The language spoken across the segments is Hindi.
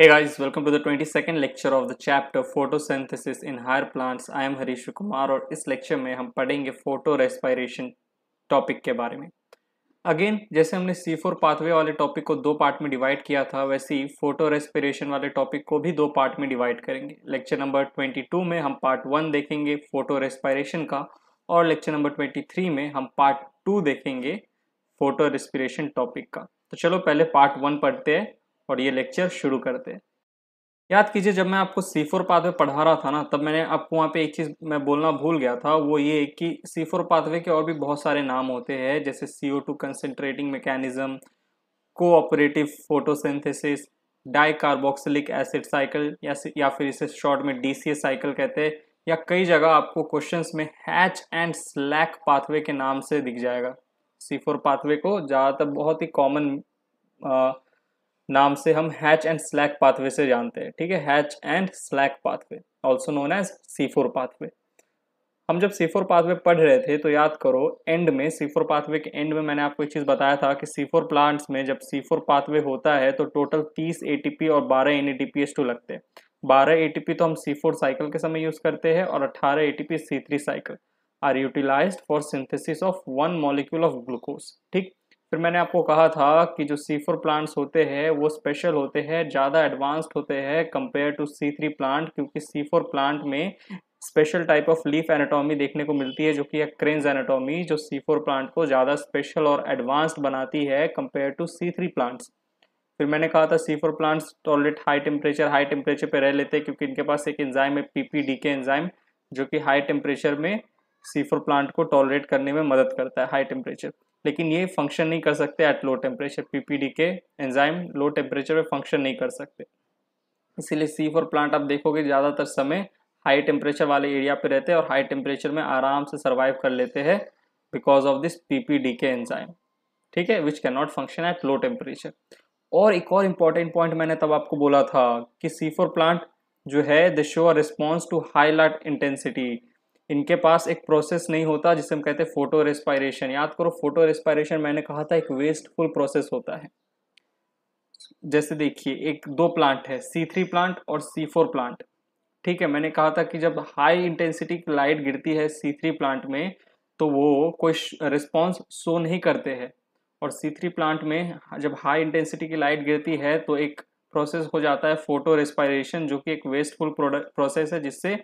Hey guys, welcome to the 22nd lecture of the chapter Photosynthesis in Higher Plants. I am Harish Kumar और इस लेक्चर में हम पढ़ेंगे फोटो रेस्पायरेशन टॉपिक के बारे में अगेन जैसे हमने सी फोर पाथवे वाले टॉपिक को दो पार्ट में डिवाइड किया था वैसे ही फोटो रेस्पिरेशन वाले टॉपिक को भी दो पार्ट में डिवाइड करेंगे लेक्चर नंबर 22 में हम पार्ट वन देखेंगे फोटो रेस्पायरेशन का और लेक्चर नंबर 23 में हम पार्ट टू देखेंगे फोटो रेस्पिरेशन टॉपिक का तो चलो पहले पार्ट वन पढ़ते हैं और ये लेक्चर शुरू करते हैं याद कीजिए जब मैं आपको सी फोर पाथवे पढ़ा रहा था ना तब मैंने आपको वहाँ पे एक चीज़ मैं बोलना भूल गया था वो ये कि सी फोर पाथवे के और भी बहुत सारे नाम होते हैं जैसे C O two concentrating mechanism cooperative photosynthesis dicarboxylic acid cycle या या फिर इसे शॉर्ट में डी साइकिल कहते हैं या कई जगह आपको क्वेश्चंस में हैच एंड स्लैक पाथवे के नाम से दिख जाएगा सी फोर पाथवे को ज़्यादातर बहुत ही कॉमन नाम से हम हैच एंड स्लैक पाथवे से जानते हैं ठीक है Hatch and Slack pathway also known as C four pathway हम जब सी फोर पाथवे पढ़ रहे थे तो याद करो एंड में सी फोर पाथवे के एंड में मैंने आपको एक चीज़ बताया था कि सी फोर प्लांट्स में जब सी फोर पाथवे होता है तो टोटल तीस ए और बारह एन टू लगते हैं बारह ए तो हम सी फोर साइकिल के समय यूज़ करते हैं और अट्ठारह A T P cycle are utilised for synthesis of one molecule of glucose ठीक फिर मैंने आपको कहा था कि जो सी फोर प्लांट्स होते हैं वो स्पेशल होते हैं ज़्यादा एडवांस्ड होते हैं compare to C three plant क्योंकि सी फोर प्लांट में special type of leaf anatomy देखने को मिलती है जो कि है क्रेंज एनाटॉमी जो सी फोर प्लांट को ज़्यादा स्पेशल और एडवांस्ड बनाती है compare to C three plants फिर मैंने कहा था C four plants tolerate high temperature high temperature पे रह लेते हैं क्योंकि इनके पास एक एंजाइम है P P D K enzyme जो कि हाई टेम्परेचर में सी फोर प्लांट को टॉलरेट करने में मदद करता है हाई टेम्परेचर लेकिन ये फंक्शन नहीं कर सकते एट लो टेम्परेचर पीपीडी के एंजाइम लो टेम्परेचर पे फंक्शन नहीं कर सकते इसीलिए सी फोर प्लांट आप देखोगे ज़्यादातर समय हाई टेम्परेचर वाले एरिया पे रहते हैं और हाई टेम्परेचर में आराम से सर्वाइव कर लेते हैं बिकॉज ऑफ दिस पीपीडी के एंजाइम ठीक है which can not function at low temperature और एक और इम्पॉर्टेंट पॉइंट मैंने तब आपको बोला था कि सी फोर प्लांट जो है they show a response to high light intensity इनके पास एक प्रोसेस नहीं होता जिसे हम कहते हैं फोटो रेस्पायरेशन याद करो फोटो रेस्पायरेशन मैंने कहा था एक वेस्टफुल प्रोसेस होता है जैसे देखिए एक दो प्लांट है सी थ्री प्लांट और सी फोर प्लांट ठीक है मैंने कहा था कि जब हाई इंटेंसिटी की लाइट गिरती है सी थ्री प्लांट में तो वो कोई रिस्पॉन्स शो नहीं करते हैं और सी थ्री प्लांट में जब हाई इंटेंसिटी की लाइट गिरती है तो एक प्रोसेस हो जाता है फोटो रेस्पायरेशन जो कि एक वेस्टफुल प्रोसेस है जिससे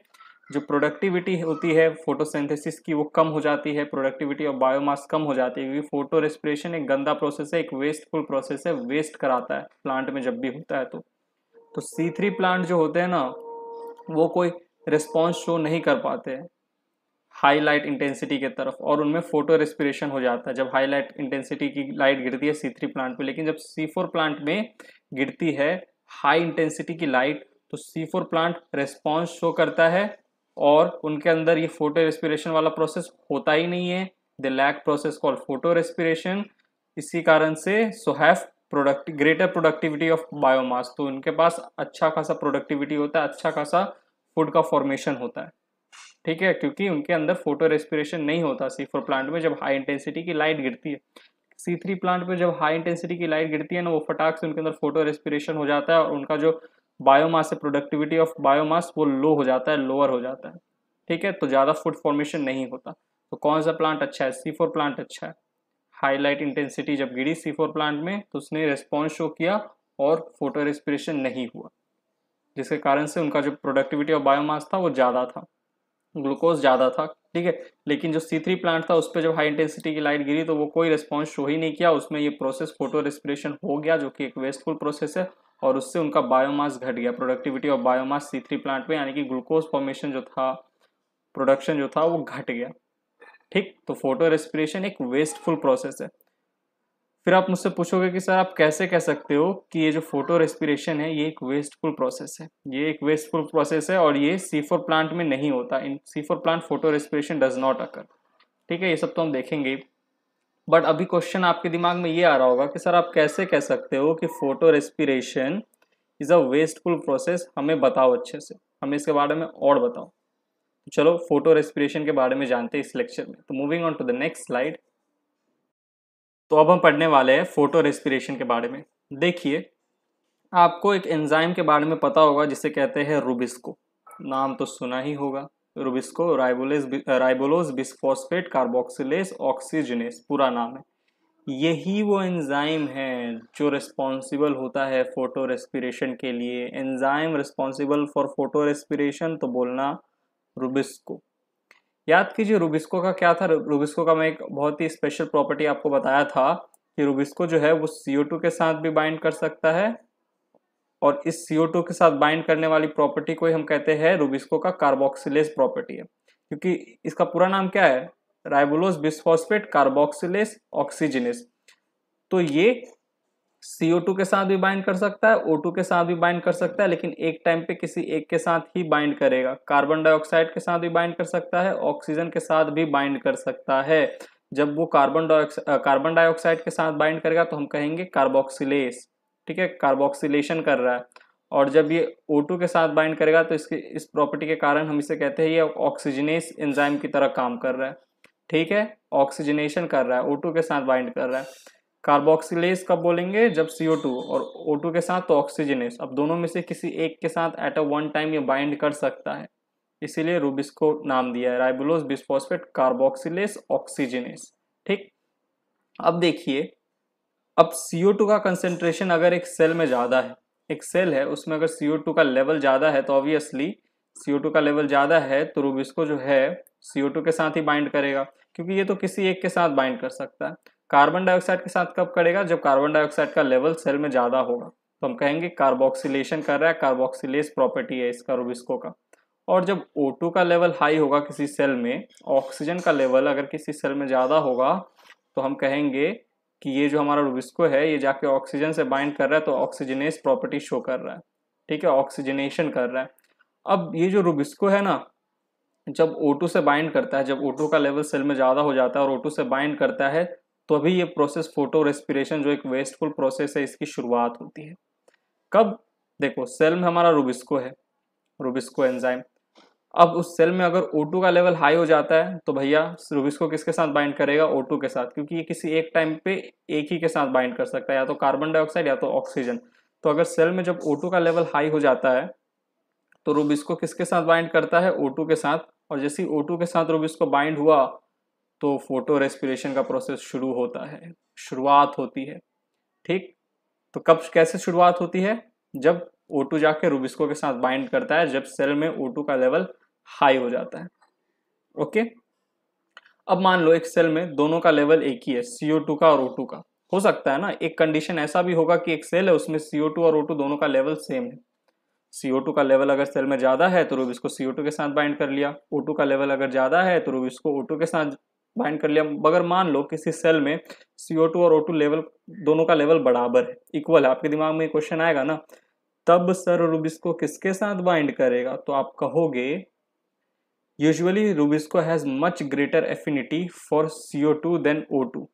जो प्रोडक्टिविटी होती है फोटोसिंथेसिस की वो कम हो जाती है प्रोडक्टिविटी और बायोमास कम हो जाती है क्योंकि फोटो रेस्पिरेशन एक गंदा प्रोसेस है एक वेस्टफुल प्रोसेस है वेस्ट कराता है प्लांट में जब भी होता है तो तो सी थ्री प्लांट जो होते हैं ना वो कोई रिस्पॉन्स शो नहीं कर पाते हैं हाई लाइट इंटेंसिटी के तरफ और उनमें फोटो रेस्पिरेशन हो जाता है जब हाई लाइट इंटेंसिटी की लाइट गिरती है सी थ्री प्लांट पे लेकिन जब सी फोर प्लांट में गिरती है हाई इंटेंसिटी की लाइट तो C four plant response show करता है और उनके अंदर ये फोटो रेस्पिरेशन वाला प्रोसेस होता ही नहीं है the lack process call photorespiration इसी कारण से so have product greater productivity of biomass तो उनके पास अच्छा खासा प्रोडक्टिविटी होता है अच्छा खासा फूड का फॉर्मेशन होता है ठीक है क्योंकि उनके अंदर फोटो रेस्पिरेशन नहीं होता सी फोर प्लांट में जब हाई इंटेंसिटी की लाइट गिरती है सी थ्री प्लांट में जब हाई इंटेंसिटी की लाइट गिरती है ना वो फटाक से उनके अंदर फोटो रेस्पिरेशन हो जाता है और उनका जो बायोमास से प्रोडक्टिविटी ऑफ बायोमास वो लो हो जाता है लोअर हो जाता है ठीक है तो ज़्यादा फूड फॉर्मेशन नहीं होता तो कौन सा प्लांट अच्छा है सी फोर प्लांट अच्छा है हाईलाइट इंटेंसिटी जब गिरी सी फोर प्लांट में तो उसने रिस्पॉन्स शो किया और फोटो रेस्पिरेशन नहीं हुआ जिसके कारण से उनका जो प्रोडक्टिविटी ऑफ बायोमास था वो ज़्यादा था ग्लूकोज ज़्यादा था ठीक है लेकिन जो सी थ्री प्लांट था उस पर जब हाई इंटेंसिटी की लाइट गिरी तो वो कोई रिस्पॉन्स शो ही नहीं किया उसमें ये प्रोसेस फोटो रेस्पिरेशन हो गया जो कि एक वेस्टफुल प्रोसेस है और उससे उनका बायोमास घट गया productivity of biomass C three plant में यानी कि ग्लूकोज फॉर्मेशन जो था प्रोडक्शन जो था वो घट गया ठीक तो फोटो रेस्पिरेशन एक वेस्टफुल प्रोसेस है फिर आप मुझसे पूछोगे कि सर आप कैसे कह सकते हो कि ये जो फोटो रेस्पिरेशन है ये एक वेस्टफुल प्रोसेस है ये एक वेस्टफुल प्रोसेस है और ये सीफोर प्लांट में नहीं होता in C four plant photorespiration does not occur ठीक है ये सब तो हम देखेंगे बट अभी क्वेश्चन आपके दिमाग में ये आ रहा होगा कि सर आप कैसे कह सकते हो कि photorespiration is a wasteful process हमें बताओ अच्छे से हमें इसके बारे में और बताओ तो चलो फोटो रेस्पिरेशन के बारे में जानते हैं इस लेक्चर में तो moving on to the next slide तो अब हम पढ़ने वाले हैं फोटो रेस्पिरेशन के बारे में देखिए आपको एक एंजाइम के बारे में पता होगा जिसे कहते हैं रूबिस्को नाम तो सुना ही होगा rubisco ribulose ribulose bisphosphate carboxylase oxygenase पूरा नाम है यही वो एंजाइम है जो रिस्पॉन्सिबल होता है फोटो रेस्पिरेशन के लिए enzyme responsible for photorespiration तो बोलना रुबिस्को याद कीजिए रुबिस्को का क्या था रुबिस्को का मैं एक बहुत ही स्पेशल प्रॉपर्टी आपको बताया था कि रुबिस्को जो है वो सी के साथ भी बाइंड कर सकता है और इस CO2 के साथ बाइंड करने वाली प्रॉपर्टी को हम कहते हैं रूबिस्को का कार्बोक्सिलेस प्रॉपर्टी है क्योंकि इसका पूरा नाम क्या है राइबुलोस बिस्फॉस्फेट कार्बोक्सिलेस ऑक्सीजिनेस तो ये CO2 के साथ भी बाइंड कर सकता है O2 के साथ भी बाइंड कर सकता है लेकिन एक टाइम पे किसी एक के साथ ही बाइंड करेगा कार्बन डाइऑक्साइड के साथ भी बाइंड कर सकता है ऑक्सीजन के साथ भी बाइंड कर सकता है जब वो कार्बन डाइऑक्साइड कार्बन डाइऑक्साइड के साथ बाइंड करेगा तो हम कहेंगे कार्बोक्सिलेस ठीक है कार्बोक्सीलेशन कर रहा है और जब ये O2 के साथ बाइंड करेगा तो इसके इस प्रॉपर्टी के कारण हम इसे कहते हैं ये ऑक्सीजनेस एंजाइम की तरह काम कर रहा है ठीक है ऑक्सीजनेशन कर रहा है O2 के साथ बाइंड कर रहा है कार्बोक्सीलेस कब बोलेंगे जब CO2 और O2 के साथ तो ऑक्सीजनेस अब दोनों में से किसी एक के साथ एट अ वन टाइम ये बाइंड कर सकता है इसीलिए रूबिस को नाम दिया है राइबुलोस बिस्फोस्फेट कार्बोक्सिलेस ऑक्सीजनेस ठीक अब देखिए अब CO2 का कंसेंट्रेशन अगर एक सेल में ज़्यादा है एक सेल है उसमें अगर CO2 का लेवल ज़्यादा है तो ऑब्वियसली CO2 का लेवल ज़्यादा है तो रूबिस्को जो है CO2 के साथ ही बाइंड करेगा क्योंकि ये तो किसी एक के साथ बाइंड कर सकता है कार्बन डाइऑक्साइड के साथ कब करेगा जब कार्बन डाइऑक्साइड का लेवल सेल में ज़्यादा होगा तो हम कहेंगे कार्बोक्सिलेशन कर रहा है कार्बोक्सिलेस प्रॉपर्टी है इसका रूबिस्को का और जब O2 का लेवल हाई होगा किसी सेल में ऑक्सीजन का लेवल अगर किसी सेल में ज़्यादा होगा तो हम कहेंगे कि ये जो हमारा रुबिस्को है ये जाके ऑक्सीजन से बाइंड कर रहा है तो ऑक्सीजनेस प्रॉपर्टी शो कर रहा है ठीक है ऑक्सीजनेशन कर रहा है अब ये जो रुबिस्को है ना जब O2 से बाइंड करता है जब O2 का लेवल सेल में ज़्यादा हो जाता है और O2 से बाइंड करता है तो अभी ये प्रोसेस फोटो रेस्पिरेशन जो एक वेस्टफुल प्रोसेस है इसकी शुरुआत होती है कब देखो सेल में हमारा रुबिस्को है रुबिस्को एंजाइम अब उस सेल में अगर O2 का लेवल हाई हो जाता है तो भैया रूबिस को किसके साथ बाइंड करेगा O2 के साथ क्योंकि ये किसी एक टाइम पे एक ही के साथ बाइंड कर सकता है या तो कार्बन डाइऑक्साइड या तो ऑक्सीजन तो अगर सेल में जब O2 का लेवल हाई हो जाता है तो रूबिस को किसके साथ बाइंड करता है O2 के साथ और जैसे ही O2 के साथ रूबिस को बाइंड हुआ तो फोटो रेस्पिरेशन का प्रोसेस शुरू होता है शुरुआत होती है ठीक तो कब कैसे शुरुआत होती है जब O2 जाके रूबिस्को के साथ बाइंड करता है जब सेल में O2 का लेवल हाई हो जाता है ओके अब मान लो एक सेल में दोनों का लेवल एक ही है सीओ टू का और ओ टू का हो सकता है ना एक कंडीशन ऐसा भी होगा कि एक सेल है उसमें सीओ टू और ओ टू दोनों का लेवल सेम है सीओ टू का लेवल अगर सेल में ज़्यादा है तो रूब इसको सीओ टू के साथ बाइंड कर लिया ओ टू का लेवल अगर ज़्यादा है तो रूबिस को ओ टू के साथ बाइंड कर लिया मगर मान लो किसी सेल में सीओ टू और ओ टू लेवल दोनों का लेवल बराबर है इक्वल है आपके दिमाग में क्वेश्चन आएगा ना तब सर रूबिस को किसके साथ बाइंड करेगा तो आप कहोगे usually rubisco has much greater affinity for C O two than O two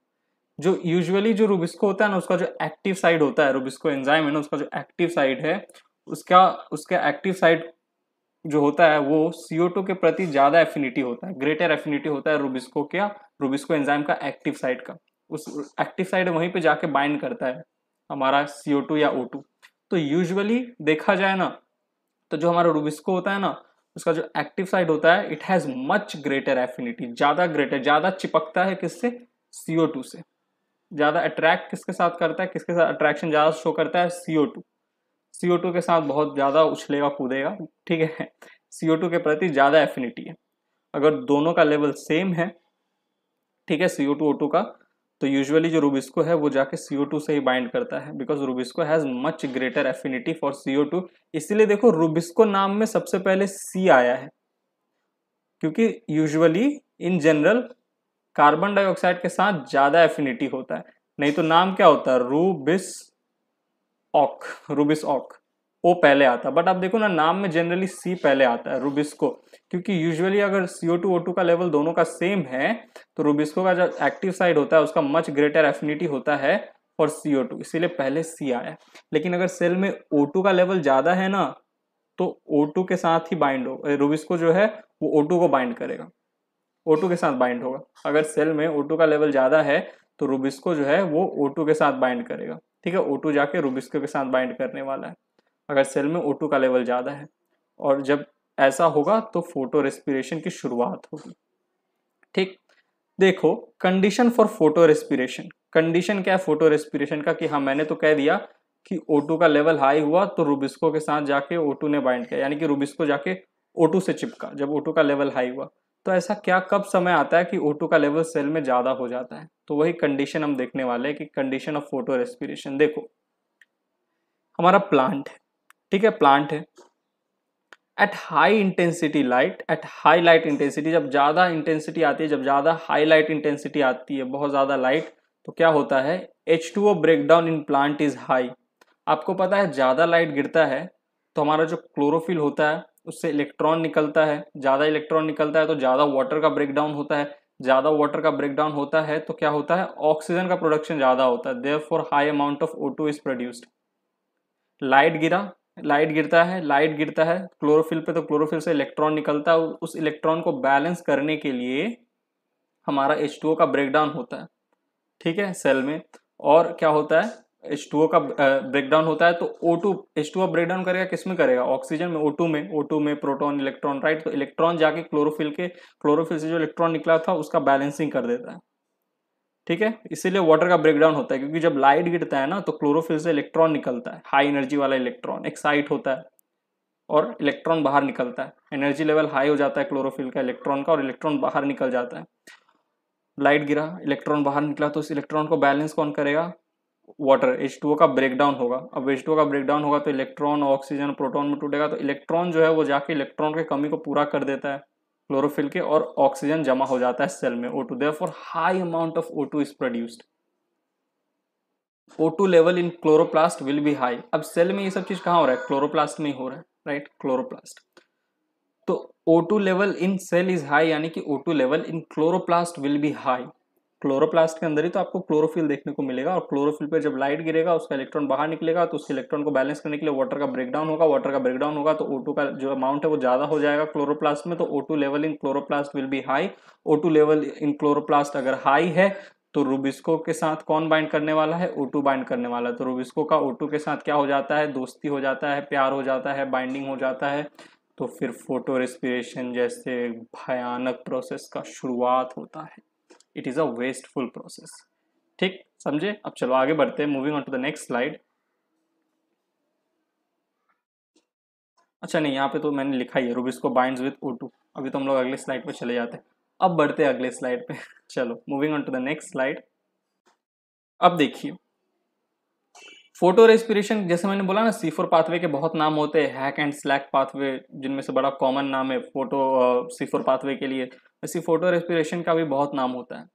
जो यूजअली जो रूबिस्को होता है ना उसका जो एक्टिव साइड होता है रूबिस्को एंजाइम है ना उसका जो एक्टिव साइड है उसका उसका एक्टिव साइड जो होता है वो सी ओ टू के प्रति ज़्यादा एफिनिटी होता है ग्रेटर एफिनिटी होता है रूबिस्को क्या रूबिस्को एंजाइम का एक्टिव साइड का उस एक्टिव साइड वहीं पर जाके बाइंड करता है हमारा सी ओ टू या ओ टू तो यूजअली देखा जाए ना तो जो हमारा रूबिस्को होता है ना उसका जो एक्टिव साइड होता है it has much greater affinity ज्यादा ग्रेटर ज्यादा चिपकता है किससे सीओ टू से ज्यादा अट्रैक्ट किसके साथ करता है किसके साथ अट्रैक्शन ज्यादा शो करता है सीओ टू सीओ टू के साथ बहुत ज्यादा उछलेगा कूदेगा ठीक है सीओ टू के प्रति ज्यादा एफिनिटी है अगर दोनों का लेवल सेम है ठीक है सीओ टू ओ टू का तो यूजुअली जो रूबिस्को है वो जाके CO2 से ही बाइंड करता है because rubisco has much greater affinity for CO2 इसलिए देखो रूबिस्को नाम में सबसे पहले C आया है क्योंकि usually in general carbon dioxide के साथ ज़्यादा एफिनिटी होता है नहीं तो नाम क्या होता है रूबिस ऑक रूबिस ऑक ओ पहले आता बट आप देखो ना नाम में जनरली सी पहले आता है रूबिस्को क्योंकि यूजुअली अगर सीओ टू ओ टू का लेवल दोनों का सेम है तो रूबिस्को का जो एक्टिव साइड होता है उसका मच ग्रेटर एफिनिटी होता है फॉर सीओ टू इसीलिए पहले सी आया लेकिन अगर सेल में ओ टू का लेवल ज़्यादा है ना तो ओ टू के साथ ही बाइंड हो रूबिस्को जो है वो ओ टू को बाइंड करेगा ओ टू के साथ बाइंड होगा अगर सेल में ओ टू का लेवल ज़्यादा है तो रूबिस्को जो है वो ओ टू के साथ बाइंड करेगा ठीक है ओ टू जाके रूबिस्को के साथ बाइंड करने वाला है अगर सेल में ओ का लेवल ज़्यादा है और जब ऐसा होगा तो फोटो रेस्पिरेशन की शुरुआत होगी ठीक देखो condition for photorespiration condition क्या है फोटो रेस्पिरेशन का कि हाँ मैंने तो कह दिया कि ओ का लेवल हाई हुआ तो रुबिस्को के साथ जाके ओ ने बाइंड किया यानी कि रुबिस्को जाके ओ से चिपका जब ओ का लेवल हाई हुआ तो ऐसा क्या कब समय आता है कि ओ का लेवल सेल में ज़्यादा हो जाता है तो वही कंडीशन हम देखने वाले हैं कि कंडीशन ऑफ फोटो रेस्पिरेशन देखो हमारा प्लांट है ठीक है प्लांट है at high intensity light at high light intensity जब ज़्यादा इंटेंसिटी आती है जब ज़्यादा हाई लाइट इंटेंसिटी आती है बहुत ज़्यादा लाइट तो क्या होता है H two O break down in plant is high आपको पता है ज़्यादा लाइट गिरता है तो हमारा जो क्लोरोफिल होता है उससे इलेक्ट्रॉन निकलता है ज़्यादा इलेक्ट्रॉन निकलता है तो ज़्यादा वाटर का ब्रेकडाउन होता है ज़्यादा वाटर का ब्रेकडाउन होता है तो क्या होता है ऑक्सीजन का प्रोडक्शन ज़्यादा होता है therefore high amount of O two is produced light गिरा लाइट गिरता है लाइट गिरता है क्लोरोफिल पे तो क्लोरोफिल से इलेक्ट्रॉन निकलता है उस इलेक्ट्रॉन को बैलेंस करने के लिए हमारा एच का ब्रेकडाउन होता है ठीक है सेल में और क्या होता है एच का ब्रेकडाउन होता है तो O two H two breakdown करेगा किस में करेगा ऑक्सीजन में ओ टू में ओ टू में प्रोटॉन इलेक्ट्रॉन राइट तो इलेक्ट्रॉन जाके क्लोरोफिल के क्लोरोफिल से जो इलेक्ट्रॉन निकला था उसका बैलेंसिंग कर देता है ठीक है इसीलिए वाटर का ब्रेकडाउन होता है क्योंकि जब लाइट गिरता है ना तो क्लोरोफिल से इलेक्ट्रॉन निकलता है हाई एनर्जी वाला इलेक्ट्रॉन एक्साइट होता है और इलेक्ट्रॉन बाहर निकलता है एनर्जी लेवल हाई हो जाता है क्लोरोफिल का इलेक्ट्रॉन का और इलेक्ट्रॉन बाहर निकल जाता है लाइट गिरा इलेक्ट्रॉन बाहर निकला तो उस इलेक्ट्रॉन को बैलेंस कौन करेगा वाटर एच का ब्रेकडाउन होगा अब एच का ब्रेकडाउन होगा तो इलेक्ट्रॉन ऑक्सीजन प्रोटॉन में टूटेगा तो इलेक्ट्रॉन जो है वो जाके इलेक्ट्रॉन की कमी को पूरा कर देता है क्लोरोफिल के और ऑक्सीजन जमा हो जाता है सेल में O two there high amount of O two is produced O two level in chloroplast will be high अब सेल में ये सब चीज कहाँ हो रहा है क्लोरोप्लास्ट में हो रहा है राइट क्लोरोप्लास्ट तो O two level in cell is high यानी कि O two level in chloroplast will be high chloroplast के अंदर ही तो आपको क्लोरोफिल देखने को मिलेगा और क्लोरोफिल पे जब लाइट गिरेगा उसका इलेक्ट्रॉन बाहर निकलेगा तो उस इलेक्ट्रॉन को बैलेंस करने के लिए वाटर का ब्रेकडाउन होगा वाटर का ब्रेकडाउन होगा तो ओटू का जो अमाउंट है वो ज्यादा हो जाएगा क्लोरोप्लास्ट में तो O two level in chloroplast will be high O two level in chloroplast अगर हाई है तो रूबिस्को के साथ कौन बाइंड करने वाला है ओ बाइंड करने वाला है तो रूबिस्को का ओ के साथ क्या हो जाता है दोस्ती हो जाता है प्यार हो जाता है बाइंडिंग हो जाता है तो फिर फोटो रेस्पिरेशन जैसे भयानक प्रोसेस का शुरुआत होता है it is a wasteful process ठीक समझे अब चलो आगे बढ़ते हैं moving on to the next slide अच्छा नहीं यहाँ पे तो मैंने लिखा ही है रूबिस को बाइंड विद ओ टू अभी तो हम लोग अगले स्लाइड पे चले जाते हैं अब बढ़ते हैं अगले स्लाइड पे चलो moving on to the next slide अब देखिए फोटो रेस्पिरेशन जैसे मैंने बोला ना सी फोर पाथवे के बहुत नाम होते हैं हैक एंड स्लैक पाथवे जिनमें से बड़ा कॉमन नाम है फोटो सी फोर पाथवे के लिए वैसे फोटो रेस्पिरेशन का भी बहुत नाम होता है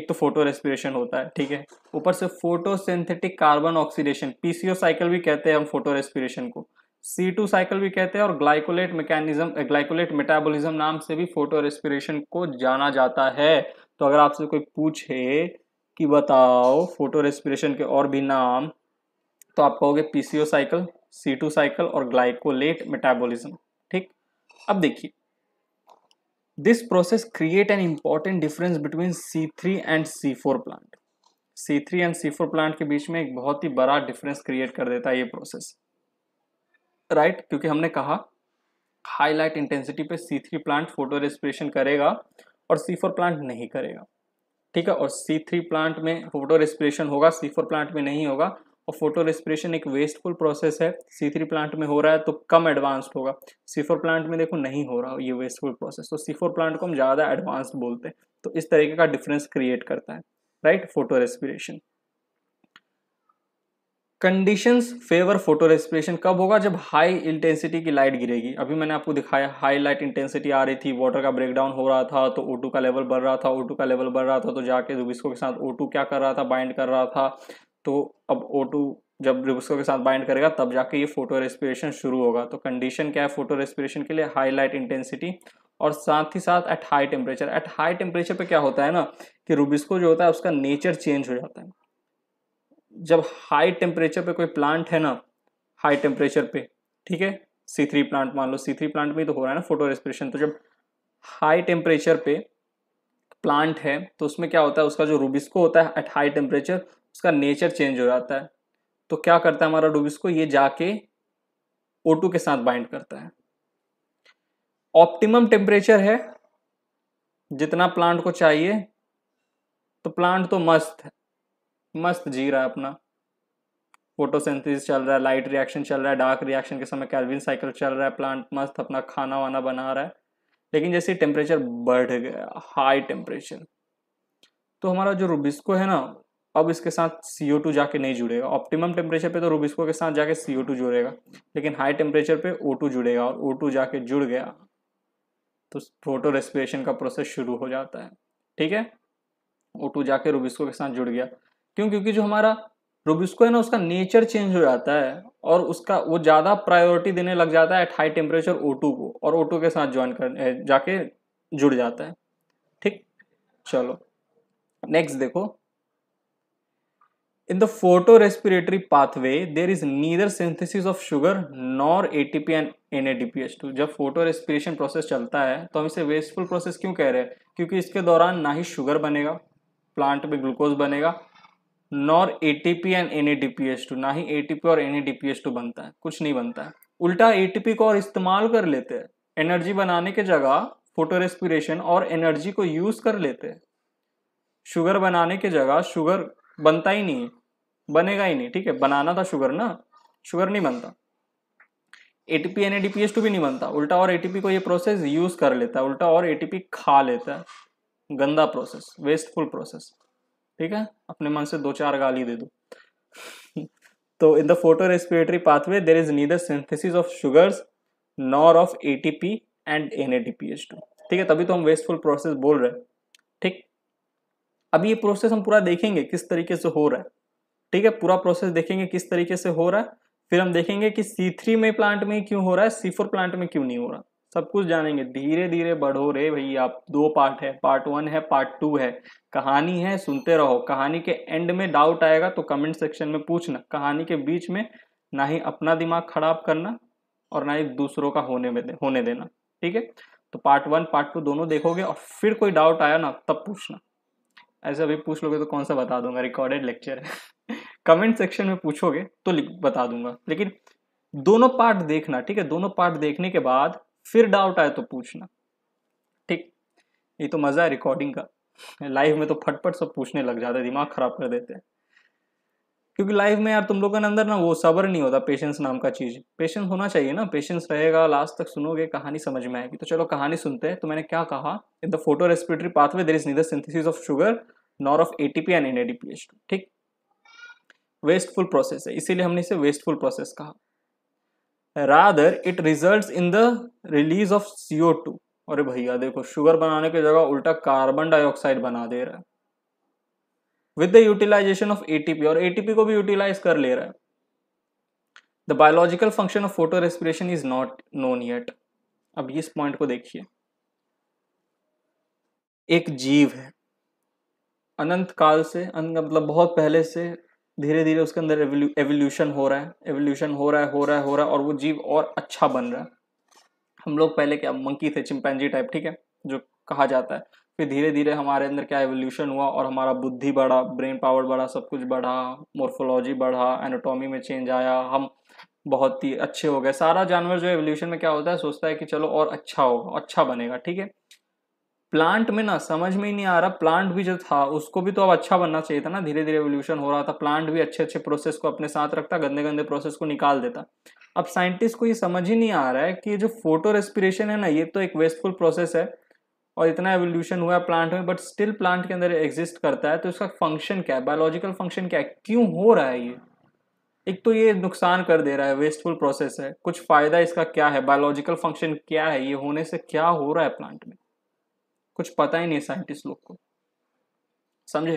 एक तो फोटो रेस्पिरेशन होता है ठीक है ऊपर से photosynthetic carbon oxidation PCO cycle भी कहते हैं हम फोटो रेस्पिरेशन को सी टू साइकिल भी कहते हैं और ग्लाइकोलेट मैकेनिज्म ग्लाइकोलेट मेटाबोलिज्म नाम से भी फोटो रेस्पिरेशन को जाना जाता है तो अगर आपसे कोई पूछे कि बताओ फोटो रेस्पिरेशन के और भी नाम तो आप कहोगे PCO cycle C two cycle और ग्लाइकोलेट मेटाबोलिज्म ठीक अब देखिए this process create an important difference between C three and C four plant C three and C four plant के बीच में एक बहुत ही बड़ा डिफरेंस क्रिएट कर देता है ये प्रोसेस राइट right? क्योंकि हमने कहा हाई लाइट इंटेंसिटी पे C three plant photorespiration करेगा और सी फोर प्लांट नहीं करेगा ठीक है और सी थ्री प्लांट में फोटो रेस्पिरेशन होगा सी फोर प्लांट में नहीं होगा और फोटो रेस्पिरेशन एक वेस्टफुल प्रोसेस है सी थ्री प्लांट में हो रहा है तो कम एडवांस्ड होगा सी फोर प्लांट में देखो नहीं हो रहा ये वेस्टफुल प्रोसेस तो सी फोर प्लांट को हम ज़्यादा एडवांस्ड बोलते हैं तो इस तरीके का डिफरेंस क्रिएट करता है right photorespiration conditions favour photorespiration कब होगा जब हाई इंटेंसिटी की लाइट गिरेगी अभी मैंने आपको दिखाया हाई लाइट इंटेंसिटी आ रही थी वाटर का ब्रेकडाउन हो रहा था तो ओ का लेवल बढ़ रहा था ओ का लेवल बढ़ रहा था तो जाके जुबिस्को के साथ ओ क्या कर रहा था बाइंड कर रहा था तो अब टू जब रिबुस्को के साथ बाइंड करेगा तब जाके ये फोटो रेस्पिरेशन शुरू होगा तो कंडीशन क्या है फोटो रेस्पिरेशन के लिए हाई लाइट इंटेंसिटी और साथ ही साथ at high temperature at high temperature पे क्या होता है ना कि रुबिस्को जो होता है उसका नेचर चेंज हो जाता है जब हाई टेम्परेचर पे कोई प्लांट है ना हाई टेम्परेचर पे ठीक है सी थ्री प्लांट मान लो सी थ्री प्लांट में ही तो हो रहा है ना फोटो रेस्पिरेशन तो जब हाई टेम्परेचर पे प्लांट है तो उसमें क्या होता है उसका जो रूबिस्को होता है एट हाई टेम्परेचर उसका नेचर चेंज हो जाता है तो क्या करता है हमारा डुबिस को ये जाके ओ के साथ बाइंड करता है ऑप्टिमम टेम्परेचर है जितना प्लांट को चाहिए तो प्लांट तो मस्त है मस्त जी रहा है अपना फोटोसिंथेसिस चल रहा है लाइट रिएक्शन चल रहा है डार्क रिएक्शन के समय कैलविन साइकिल चल रहा है प्लांट मस्त अपना खाना वाना बना रहा है लेकिन जैसे टेम्परेचर बढ़ गया हाई टेम्परेचर तो हमारा जो रुबिस्को है ना अब इसके साथ सी ओ टू जाके नहीं जुड़ेगा ऑप्टिमम टेम्परेचर पे तो रूबिस्को के साथ जाके सी ओ टू जुड़ेगा लेकिन हाई टेम्परेचर पे ओ टू जुड़ेगा और ओ टू जाके जुड़ गया तो फोटो रेस्पिरेशन का प्रोसेस शुरू हो जाता है ठीक है ओ टू जाके रूबिस्को के साथ जुड़ गया क्यों क्योंकि जो हमारा रूबिस्को है ना उसका नेचर चेंज हो जाता है और उसका वो ज़्यादा प्रायोरिटी देने लग जाता है at high temperature O two को और ओ टू के साथ ज्वाइन कर eh, जाके जुड़ जाता है ठीक चलो नेक्स्ट देखो in the photo pathway there is neither synthesis of sugar nor A T P and N A D P H two जब फोटो रेस्पिरेशन प्रोसेस चलता है तो हम इसे वेस्टफुल प्रोसेस क्यों कह रहे हैं क्योंकि इसके दौरान ना ही शुगर बनेगा प्लांट में ग्लूकोज बनेगा nor A T P and N A D P H two ना ही ए टी पी और N A D P H two बनता है कुछ नहीं बनता है उल्टा ए टी पी को और इस्तेमाल कर लेते हैं एनर्जी बनाने के जगह फोटो रेस्पिरेशन और एनर्जी को यूज कर लेते हैं शुगर बनाने के जगह शुगर बनता ही नहीं है बनेगा ही नहीं ठीक है बनाना था शुगर ना शुगर नहीं बनता a ATP N ADPS two भी नहीं बनता उल्टा और ए को ये प्रोसेस यूज कर लेता है उल्टा और ए खा लेता है गंदा प्रोसेस वेस्टफुल प्रोसेस ठीक है अपने मन से दो चार गाली दे दो तो in the photorespiratory pathway there is neither synthesis of sugars nor of P and N H two ठीक है तभी तो हम वेस्टफुल प्रोसेस बोल रहे हैं अब ये प्रोसेस हम पूरा देखेंगे किस तरीके से हो रहा है ठीक है पूरा प्रोसेस देखेंगे किस तरीके से हो रहा है फिर हम देखेंगे कि सी थ्री में प्लांट में क्यों हो रहा है सी फोर प्लांट में क्यों नहीं हो रहा सब कुछ जानेंगे धीरे धीरे बढ़ो रे भाई आप दो पार्ट है पार्ट वन है पार्ट टू है कहानी है सुनते रहो कहानी के एंड में डाउट आएगा तो कमेंट सेक्शन में पूछना कहानी के बीच में ना ही अपना दिमाग खराब करना और ना ही दूसरों का होने में होने देना ठीक है तो पार्ट वन पार्ट टू दोनों देखोगे और फिर कोई डाउट आया ना तब पूछना ऐसे अभी पूछ लोगे तो कौन सा बता दूंगा रिकॉर्डेड लेक्चर है कमेंट सेक्शन में पूछोगे तो बता दूंगा लेकिन दोनों पार्ट देखना ठीक है दोनों पार्ट देखने के बाद फिर डाउट आए तो पूछना ठीक ये तो मज़ा है रिकॉर्डिंग का लाइव में तो फटफट सब पूछने लग जाते दिमाग खराब कर देते हैं क्योंकि लाइफ में यार तुम लोगों के अंदर ना वो सबर नहीं होता पेशेंस नाम का चीज़ पेशेंस होना चाहिए ना पेशेंस रहेगा लास्ट तक सुनोगे कहानी समझ में आएगी तो चलो कहानी सुनते हैं तो मैंने क्या कहा in the photorespiratory pathway there is neither synthesis of sugar nor of ATP and N ठीक वेस्टफुल प्रोसेस है इसीलिए हमने इसे वेस्टफुल प्रोसेस कहा rather it result in the release of CO two अरे भैया देखो शुगर बनाने की जगह उल्टा कार्बन डाइऑक्साइड बना दे रहा है with the utilization of ATP और एटीपी को भी यूटिलाइज कर ले रहा है the biological function of photorespiration is not known yet अब इस पॉइंट को देखिए एक जीव है अनंत काल से अनंत मतलब बहुत पहले से धीरे धीरे उसके अंदर एवोल्यूशन हो रहा है एवोल्यूशन हो रहा है हो रहा है हो रहा है और वो जीव और अच्छा बन रहा है हम लोग पहले क्या मंकी थे चिंपैंजी टाइप ठीक है जो कहा जाता है फिर धीरे धीरे हमारे अंदर क्या एवोल्यूशन हुआ और हमारा बुद्धि बढ़ा ब्रेन पावर बढ़ा सब कुछ बढ़ा मोर्फोलॉजी बढ़ा एनाटॉमी में चेंज आया हम बहुत ही अच्छे हो गए सारा जानवर जो एवोल्यूशन में क्या होता है सोचता है कि चलो और अच्छा होगा अच्छा बनेगा ठीक है प्लांट में ना समझ में ही नहीं आ रहा प्लांट भी जो था उसको भी तो अब अच्छा बनना चाहिए था ना धीरे धीरे एवोल्यूशन हो रहा था प्लांट भी अच्छे अच्छे प्रोसेस को अपने साथ रखता गंदे गंदे प्रोसेस को निकाल देता अब साइंटिस्ट को ये समझ ही नहीं आ रहा है कि जो फोटो रेस्पिरेशन है ना ये तो एक वेस्टफुल प्रोसेस है और इतना एवोल्यूशन हुआ है प्लांट में बट स्टिल प्लांट के अंदर एग्जिस्ट करता है तो इसका फंक्शन क्या है बायोलॉजिकल फंक्शन क्या है क्यों हो रहा है ये एक तो ये नुकसान कर दे रहा है वेस्टफुल प्रोसेस है कुछ फायदा इसका क्या है बायोलॉजिकल फंक्शन क्या है ये होने से क्या हो रहा है प्लांट में कुछ पता ही नहीं साइंटिस्ट लोग को समझे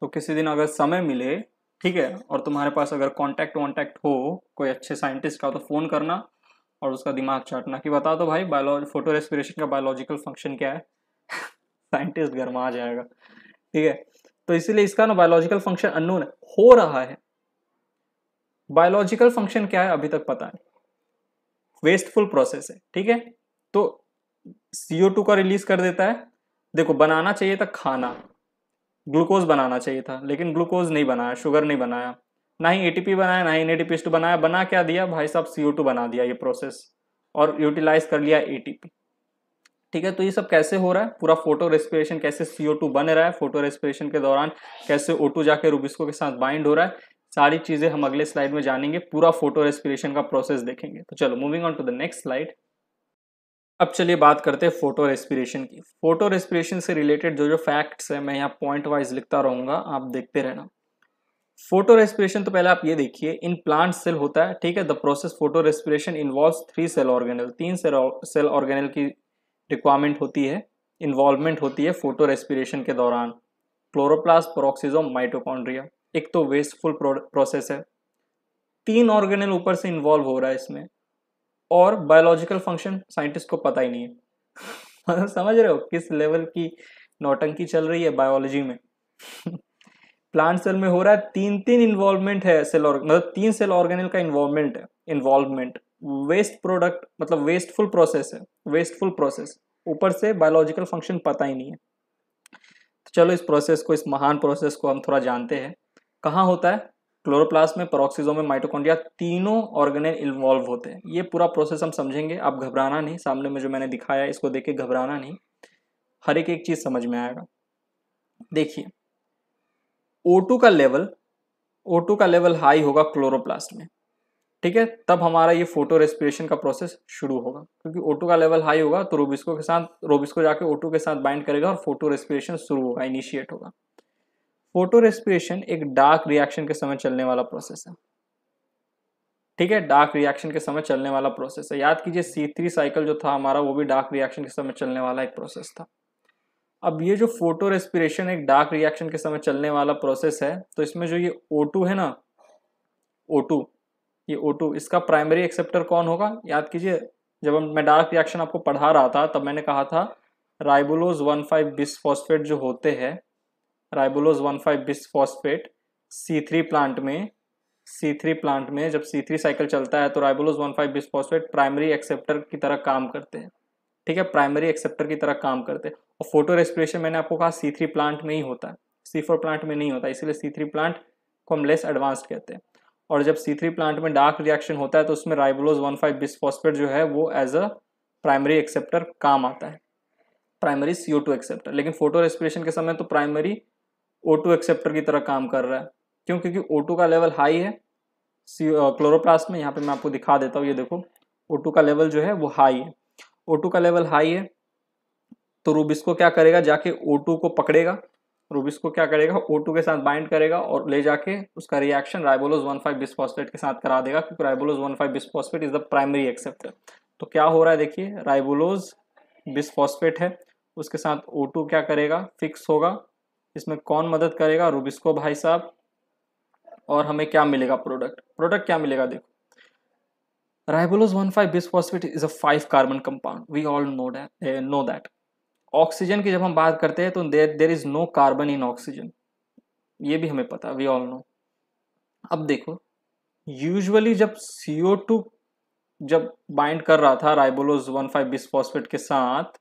तो किसी दिन अगर समय मिले ठीक है और तुम्हारे पास अगर कांटेक्ट वॉन्टैक्ट हो कोई अच्छे साइंटिस्ट का तो फ़ोन करना और उसका दिमाग चाटना कि बता दो तो भाई बायोलॉजी फोटो रेस्पिरेशन का बायोलॉजिकल फंक्शन क्या है साइंटिस्ट आ जाएगा ठीक है तो इसीलिए इसका ना बायोलॉजिकल फंक्शन अननोन हो रहा है बायोलॉजिकल फंक्शन क्या है अभी तक पता नहीं वेस्टफुल प्रोसेस है ठीक है तो सीओ टू का रिलीज कर देता है देखो बनाना चाहिए था खाना ग्लूकोज बनाना चाहिए था लेकिन ग्लूकोज नहीं बनाया शुगर नहीं बनाया ना ही एटीपी बनाया ना ही एन बनाया बना क्या दिया भाई साहब सीओ टू बना दिया ये प्रोसेस और यूटिलाइज कर लिया ए ठीक है तो ये सब कैसे हो रहा है पूरा फोटो रेस्पिरेशन कैसे सीओ टू बन रहा है फोटो रेस्पिरेशन के दौरान कैसे ओ टू जाके रूबिस्को के साथ बाइंड हो रहा है सारी चीजें हम अगले स्लाइड में जानेंगे पूरा फोटो रेस्पिरेशन का प्रोसेस देखेंगे तो चलो moving on to the next slide अब चलिए बात करते हैं फोटो रेस्पिरेशन की फोटो रेस्पिरेशन से रिलेटेड जो जो फैक्ट्स है मैं यहाँ पॉइंट वाइज लिखता रहूंगा आप देखते रहना फोटो रेस्पिरेशन तो पहले आप ये देखिए इन प्लांट सेल होता है ठीक है the process photorespiration involve three cell organelle तीन सेल ऑर्गेनल की रिक्वायरमेंट होती है इन्वॉल्वमेंट होती है फोटो रेस्पिरेशन के दौरान क्लोरोप्लास प्रोक्सीजोम माइटोकॉन्ड्रिया एक तो वेस्टफुल प्रोसेस है तीन ऑर्गेनल ऊपर से इन्वॉल्व हो रहा है इसमें और बायोलॉजिकल फंक्शन साइंटिस्ट को पता ही नहीं है मतलब समझ रहे हो किस लेवल की नौटंकी चल रही है बायोलॉजी में प्लांट सेल में हो रहा है तीन तीन इन्वॉल्वमेंट है सेल मतलब तीन सेल ऑर्गेनल का इन्वॉल्वमेंट है इन्वॉल्वमेंट वेस्ट प्रोडक्ट मतलब वेस्टफुल प्रोसेस है वेस्टफुल प्रोसेस ऊपर से बायोलॉजिकल फंक्शन पता ही नहीं है तो चलो इस प्रोसेस को इस महान प्रोसेस को हम थोड़ा जानते हैं कहाँ होता है क्लोरोप्लास में परोक्सीजो में माइटोकॉन्ड्रिया तीनों ऑर्गेनल इन्वॉल्व होते हैं ये पूरा प्रोसेस हम समझेंगे आप घबराना नहीं सामने में जो मैंने दिखाया इसको देख के घबराना नहीं हर एक एक चीज़ समझ में आएगा देखिए O2 का लेवल O2 का लेवल हाई होगा क्लोरोप्लास्ट में ठीक है तब हमारा ये फोटो रेस्पिरेशन का प्रोसेस शुरू होगा क्योंकि O2 का लेवल हाई होगा तो रोबिस्को के साथ रोबिस्को जाके O2 के साथ बाइंड करेगा और फोटो रेस्पिरेशन शुरू होगा इनिशिएट होगा फोटो रेस्पिरेशन एक डार्क रिएक्शन के समय चलने वाला प्रोसेस है ठीक है डार्क रिएक्शन के समय चलने वाला प्रोसेस है याद कीजिए सी थ्री साइकिल जो था हमारा वो भी डार्क रिएक्शन के समय चलने वाला एक प्रोसेस था अब ये जो फोटो रेस्पिरेशन एक डार्क रिएक्शन के समय चलने वाला प्रोसेस है तो इसमें जो ये O2 है ना O2 ये O2 इसका प्राइमरी एक्सेप्टर कौन होगा याद कीजिए जब हम मैं डार्क रिएक्शन आपको पढ़ा रहा था तब मैंने कहा था राइबुलोज वन फाइव बिस्फॉस्फेट जो होते हैं ribulose one five bisphosphate C three plant में सी थ्री प्लांट में जब सी थ्री साइकिल चलता है तो ribulose one five bisphosphate primary acceptor की तरह काम करते हैं ठीक है प्राइमरी एक्सेप्टर की तरह काम करते हैं और फोटो रेस्पिरेशन मैंने आपको कहा सी थ्री प्लांट में ही होता है सी फोर प्लांट में नहीं होता इसीलिए सी थ्री प्लांट को हम लेस एडवांस्ड कहते हैं और जब सी थ्री प्लांट में डार्क रिएक्शन होता है तो उसमें राइबुलोज वन फाइव बिस्फॉस्फेट जो है वो एज अ प्राइमरी एक्सेप्टर काम आता है primary C O two acceptor लेकिन फोटो रेस्पिरेशन के समय तो प्राइमरी ओ टू एक्सेप्टर की तरह काम कर रहा है क्यों क्योंकि ओ टू का लेवल हाई है क्लोरोप्लास्ट में यहाँ पे मैं आपको दिखा देता हूँ ये देखो ओ टू का लेवल जो है वो हाई है O2 का लेवल हाई है तो रूबिस्को क्या करेगा जाके O2 को पकड़ेगा रूबिस्को क्या करेगा O2 के साथ बाइंड करेगा और ले जाके उसका रिएक्शन राइबोलोज 1,5 बिस्फॉस्फेट के साथ करा देगा क्योंकि ribulose 1,5 bisphosphate is the primary acceptor तो क्या हो रहा है देखिए राइबोलोज बिस्फॉस्फेट है उसके साथ O2 क्या करेगा फिक्स होगा इसमें कौन मदद करेगा रूबिस्को भाई साहब और हमें क्या मिलेगा प्रोडक्ट प्रोडक्ट क्या मिलेगा देखो Ribulose 1,5 bisphosphate is a five carbon compound. We all know that. Uh, know that. Oxygen की जब हम बात करते हैं तो there there is no carbon in oxygen ये भी हमें पता वी ऑल नो अब देखो यूजुअली जब सीओ टू जब बाइंड कर रहा था राइबोलोज वन फाइव बिस्फॉस्फेट के साथ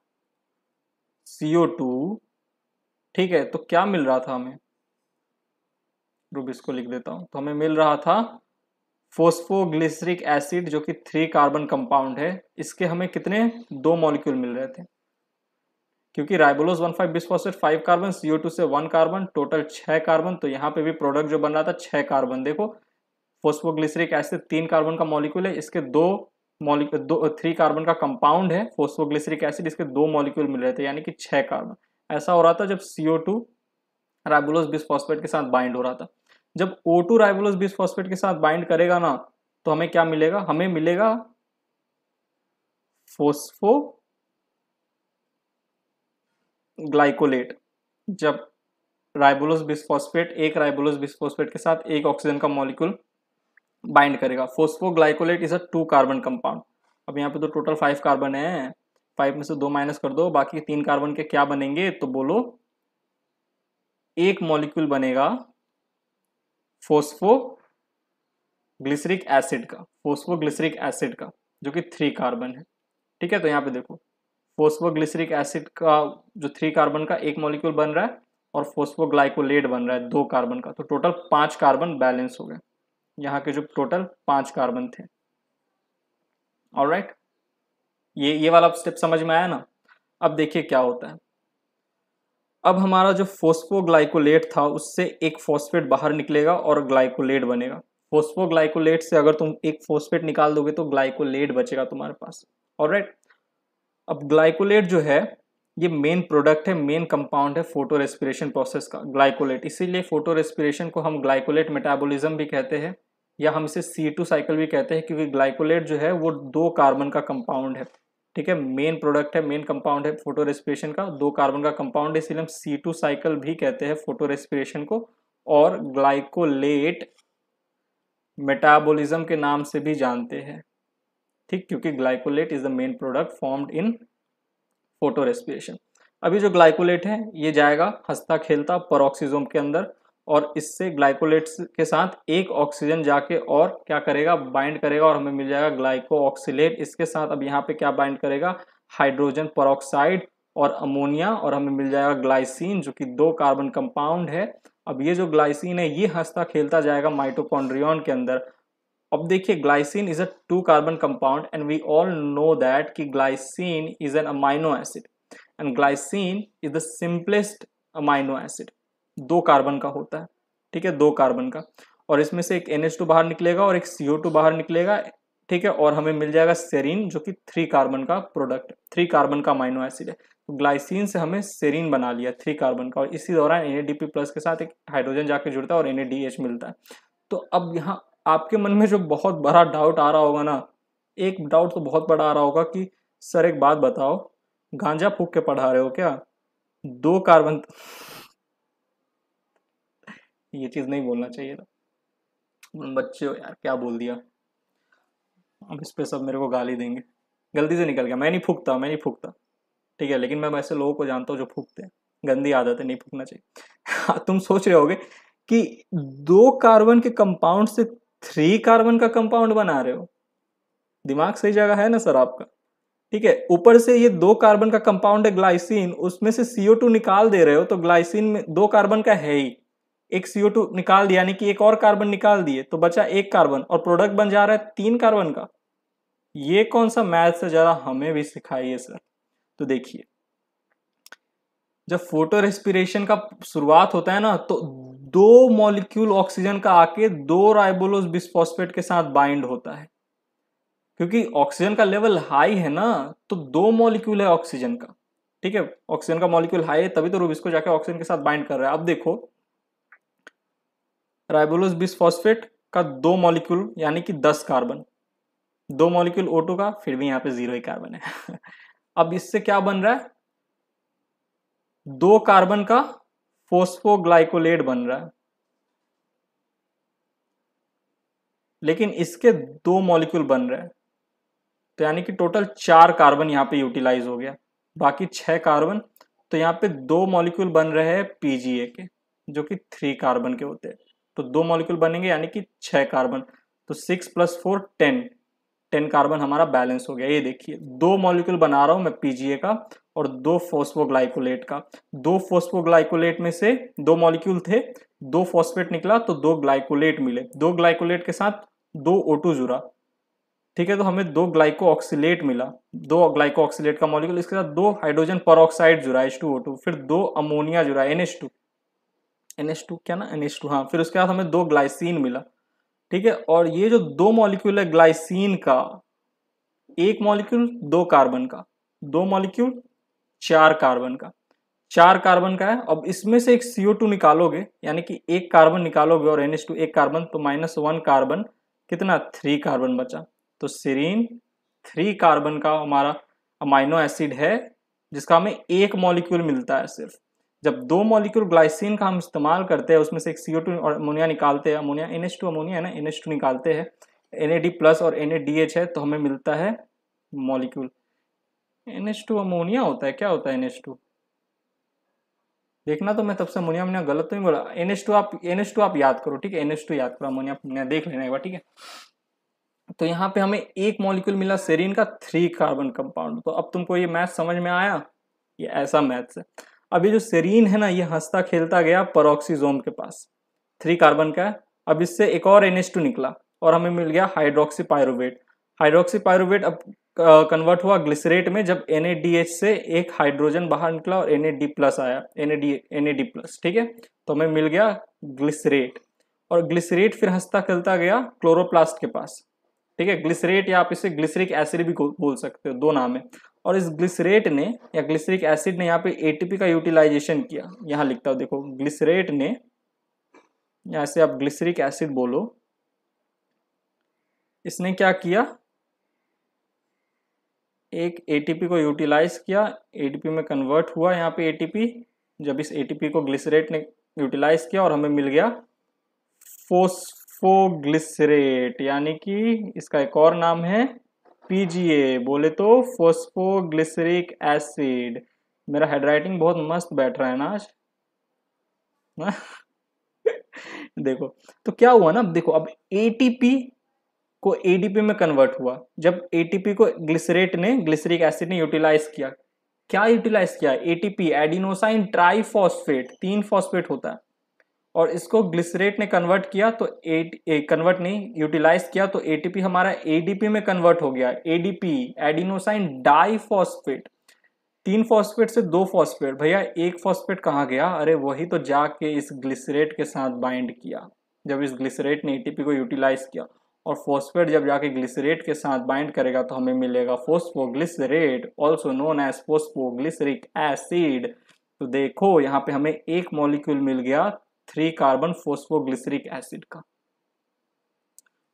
सीओ टू ठीक है तो क्या मिल रहा था हमें रूब इसको लिख देता हूं तो हमें मिल रहा था फोस्फोग्लिसरिक एसिड जो कि थ्री कार्बन कंपाउंड है इसके हमें कितने दो मॉलिक्यूल मिल रहे थे क्योंकि ribulose one five bisphosphate five carbon CO two से वन कार्बन टोटल छः कार्बन तो यहाँ पे भी प्रोडक्ट जो बन रहा था छः कार्बन देखो फोस्फोग्लिसरिक एसिड तीन कार्बन का मॉलिक्यूल है इसके दो मॉलिक्यूल दो थ्री कार्बन का कंपाउंड है फोस्फोग्लिसरिक एसिड इसके दो मॉलिक्यूल मिल रहे थे यानी कि छः कार्बन ऐसा हो रहा था जब सीओ टू राइबोलोज बिस्फॉस्फेट के साथ बाइंड हो रहा था जब ओ टू राइबोलोस बीस फॉस्फेट के साथ बाइंड करेगा ना तो हमें क्या मिलेगा हमें मिलेगा फोस्फो ग्लाइकोलेट जब राइबोलोस फॉस्फेट एक राइबोलोस फॉस्फेट के साथ एक ऑक्सीजन का मॉलिक्यूल बाइंड करेगा phosphoglycolate is a two carbon compound अब यहाँ पे तो टोटल फाइव कार्बन है फाइव में से दो माइनस कर दो बाकी तीन कार्बन के क्या बनेंगे तो बोलो एक मॉलिक्यूल बनेगा फोस्फोग्लिसरिक एसिड का फोस्फोग्लिसरिक एसिड का जो कि थ्री कार्बन है ठीक है तो यहाँ पे देखो फोस्फोग्लिसरिक एसिड का जो थ्री कार्बन का एक मॉलिक्यूल बन रहा है और फोस्फोग्लाइकोलेट बन रहा है दो कार्बन का तो टोटल पांच कार्बन बैलेंस हो गए यहाँ के जो टोटल पांच कार्बन थे और राइट ये ये वाला स्टेप समझ में आया ना अब देखिए क्या होता है अब हमारा जो फोस्फोग्लाइकोलेट था उससे एक फॉस्फेट बाहर निकलेगा और ग्लाइकोलेट बनेगा फोस्फोग्लाइकोलेट से अगर तुम एक फॉस्फेट निकाल दोगे तो ग्लाइकोलेट बचेगा तुम्हारे पास और राइट अब ग्लाइकोलेट जो है ये मेन प्रोडक्ट है मेन कंपाउंड है फोटो रेस्पिरेशन प्रोसेस का ग्लाइकोलेट इसीलिए फोटो रेस्पिरेशन को हम ग्लाइकोलेट मेटाबोलिज्म भी कहते हैं या हम इसे सी टू साइकिल भी कहते हैं क्योंकि ग्लाइकोलेट जो है वो दो कार्बन का कंपाउंड है ठीक है मेन प्रोडक्ट है मेन कंपाउंड है फोटो रेस्पिरेशन का दो कार्बन का कंपाउंड इसलिए हम सी टू साइकिल भी कहते हैं फोटो रेस्पिरेशन को और ग्लाइकोलेट मेटाबोलिज्म के नाम से भी जानते हैं ठीक क्योंकि glycolate is the main product formed in photorespiration अभी जो ग्लाइकोलेट है ये जाएगा हंसता खेलता परोक्सीजोम के अंदर और इससे ग्लाइकोलेट्स के साथ एक ऑक्सीजन जाके और क्या करेगा बाइंड करेगा और हमें मिल जाएगा ग्लाइको ऑक्सीलेट इसके साथ अब यहाँ पे क्या बाइंड करेगा हाइड्रोजन परोक्साइड और अमोनिया और हमें मिल जाएगा ग्लाइसिन जो कि दो कार्बन कंपाउंड है अब ये जो ग्लाइसिन है ये हंसता खेलता जाएगा माइटोकॉन्ड्रियन के अंदर अब देखिए glycine is a two carbon compound and we all know that कि glycine is an amino acid and glycine is the simplest amino acid दो कार्बन का होता है ठीक है दो कार्बन का और इसमें से एक एन बाहर निकलेगा और एक CO2 बाहर निकलेगा ठीक है और हमें मिल जाएगा सेरीन जो कि थ्री कार्बन का प्रोडक्ट थ्री कार्बन का माइनो एसिड है तो ग्लाइसिन से हमें सेरीन बना लिया थ्री कार्बन का और इसी दौरान एन प्लस के साथ एक हाइड्रोजन जाके जुड़ता है और एन मिलता है तो अब यहाँ आपके मन में जो बहुत बड़ा डाउट आ रहा होगा ना एक डाउट तो बहुत बड़ा आ रहा होगा कि सर एक बात बताओ गांजा फूक के पढ़ा रहे हो क्या दो कार्बन ये चीज़ नहीं बोलना चाहिए था बच्चे हो यार क्या बोल दिया अब इस पर सब मेरे को गाली देंगे गलती से निकल गया मैं नहीं फूकता मैं नहीं फूकता ठीक है लेकिन मैं ऐसे लोगों को जानता हूँ जो फूकते हैं गंदी आदत है नहीं फूकना चाहिए हाँ, तुम सोच रहे होगे कि दो कार्बन के कंपाउंड से थ्री कार्बन का कंपाउंड बना रहे हो दिमाग सही जगह है ना सर आपका ठीक है ऊपर से ये दो कार्बन का कंपाउंड है ग्लाइसिन उसमें से सीओ टू निकाल दे रहे हो तो ग्लाइसिन में दो कार्बन का है ही एक CO2 निकाल दिया यानी कि एक और कार्बन निकाल दिए तो बचा एक कार्बन और प्रोडक्ट बन जा रहा है तीन कार्बन का ये कौन सा मैथ से ज़रा हमें भी सिखाइए सर तो देखिए जब फोटो रेस्पिरेशन का शुरुआत होता है ना तो दो मॉलिक्यूल ऑक्सीजन का आके दो राइबोलोज बिस्फोस्फेट के साथ बाइंड होता है क्योंकि ऑक्सीजन का लेवल हाई है ना तो दो मॉलिक्यूल है ऑक्सीजन का ठीक है ऑक्सीजन का मॉलिक्यूल हाई है तभी तो रूबिस्को जाके ऑक्सीजन के साथ बाइंड कर रहा है अब देखो राइबोलोस बिस फॉस्फेट का दो मॉलिक्यूल यानी कि दस कार्बन दो मॉलिक्यूल ओटो का फिर भी यहाँ पे जीरो ही कार्बन है अब इससे क्या बन रहा है दो कार्बन का फोस्फोग्लाइकोलेट बन रहा है लेकिन इसके दो मॉलिक्यूल बन रहे हैं तो यानी कि टोटल चार कार्बन यहाँ पे यूटिलाइज हो गया बाकी छह कार्बन तो यहाँ पे दो मॉलिक्यूल बन रहे हैं पीजीए के जो कि थ्री कार्बन के होते हैं तो दो मॉलिक्यूल बनेंगे यानी कि छह कार्बन तो six plus four ten ten carbon हमारा बैलेंस हो गया ये देखिए दो मॉलिक्यूल बना रहा हूं मैं पीजीए का और दो फोस्फोग्लाइकोलेट का दो फोस्फोग्लाइकोलेट में से दो मॉलिक्यूल थे दो फॉस्फेट निकला तो दो ग्लाइकोलेट मिले दो ग्लाइकोलेट के साथ दो ओटू जुरा ठीक है तो हमें दो ग्लाइको ऑक्सीट मिला दो ग्लाइको ऑक्सीलेट का मॉलिक्यूल इसके साथ दो हाइड्रोजन पर जुरा एच फिर दो अमोनिया जुड़ा N two N H two क्या ना एन एच टू हाँ फिर उसके बाद हमें दो ग्लाइसिन मिला ठीक है और ये जो दो मॉलिक्यूल है ग्लाइसिन का एक मॉलिक्यूल दो कार्बन का दो मॉलिक्यूल चार कार्बन का चार कार्बन का है अब इसमें से एक सीओ टू निकालोगे यानी कि एक कार्बन निकालोगे और एनएच टू एक कार्बन तो माइनस वन कार्बन कितना थ्री कार्बन बचा तो सीरीन थ्री कार्बन का हमारा अमाइनो एसिड है जिसका हमें एक मॉलिक्यूल मिलता है सिर्फ जब दो मॉलिक्यूल ग्लाइसिन का हम इस्तेमाल करते हैं उसमें से एक सीओ और अमोनिया निकालते हैं अमोनिया एन अमोनिया है ना एन टू निकालते हैं एन डी प्लस और एन ए डी एच है तो हमें मिलता है molecule N H two ammonia होता है क्या होता है एन देखना तो मैं तब से अमोनिया अमोनिया गलत तो नहीं बोला एन एच टू आप एन टू आप याद करो ठीक है एन टू याद करो अमोनिया अमोनिया देख लेना एक बार ठीक है तो यहाँ पे हमें एक मॉलिक्यूल मिला सेरीन का थ्री कार्बन कंपाउंड तो अब तुमको ये मैथ समझ में आया ये ऐसा मैथ्स है अब ये जो सेरीन है ना ये हंसता खेलता गया परोक्सीजोम के पास थ्री कार्बन का है अब इससे एक और एन निकला और हमें मिल गया हाइड्रोक्सी पायरोवेट हाइड्रोक्सी पायरोवेट अब कन्वर्ट हुआ ग्लिसरेट में जब एन से एक हाइड्रोजन बाहर निकला और एन प्लस आया एन ए प्लस ठीक है तो हमें मिल गया ग्लिसरेट और ग्लिसरेट फिर हंसता खेलता गया क्लोरोप्लास्ट के पास ठीक है ग्लिसरेट या आप इसे ग्लिसरिक एसिड भी बोल सकते हो दो नाम है और इस ग्लिसरेट ने या ग्लिसरिक एसिड ने यहाँ पे एटीपी का यूटिलाइजेशन किया यहाँ लिखता हूँ देखो ग्लिसरेट ने यहाँ से आप ग्लिसरिक एसिड बोलो इसने क्या किया एक एटीपी को यूटिलाइज किया एटीपी में कन्वर्ट हुआ यहाँ पे एटीपी जब इस एटीपी को ग्लिसरेट ने यूटिलाइज किया और हमें मिल गया फोस्फोग्लिसरेट यानी कि इसका एक और नाम है पीजीए बोले तो फोस्फोग्लिसरिक एसिड मेरा हेड राइटिंग बहुत मस्त बैठ रहा है ना आज देखो तो क्या हुआ ना देखो अब एटीपी को एडीपी में कन्वर्ट हुआ जब एटीपी को ग्लिसरेट ने ग्लिसरिक एसिड ने यूटिलाइज किया क्या यूटिलाइज किया एटीपी एडिनोसाइन ट्राइफॉस्फेट तीन फॉस्फेट होता है और इसको ग्लिसरेट ने कन्वर्ट किया तो ए कन्वर्ट नहीं यूटिलाइज किया तो एटीपी हमारा एडीपी में कन्वर्ट हो गया एडीपी एडिनोसाइन फॉस्फेट तीन फॉस्फेट से दो फॉस्फेट भैया एक फॉस्फेट कहाँ गया अरे वही तो जाके इस ग्लिसरेट के साथ बाइंड किया जब इस ग्लिसरेट ने ए को यूटिलाइज किया और फॉस्फेट जब जाके ग्लिसरेट के साथ बाइंड करेगा तो हमें मिलेगा phosphoglycerate also known as phosphoglyceric acid तो देखो यहाँ पे हमें एक मॉलिक्यूल मिल गया थ्री कार्बन फोस्फोग्लिसरिक एसिड का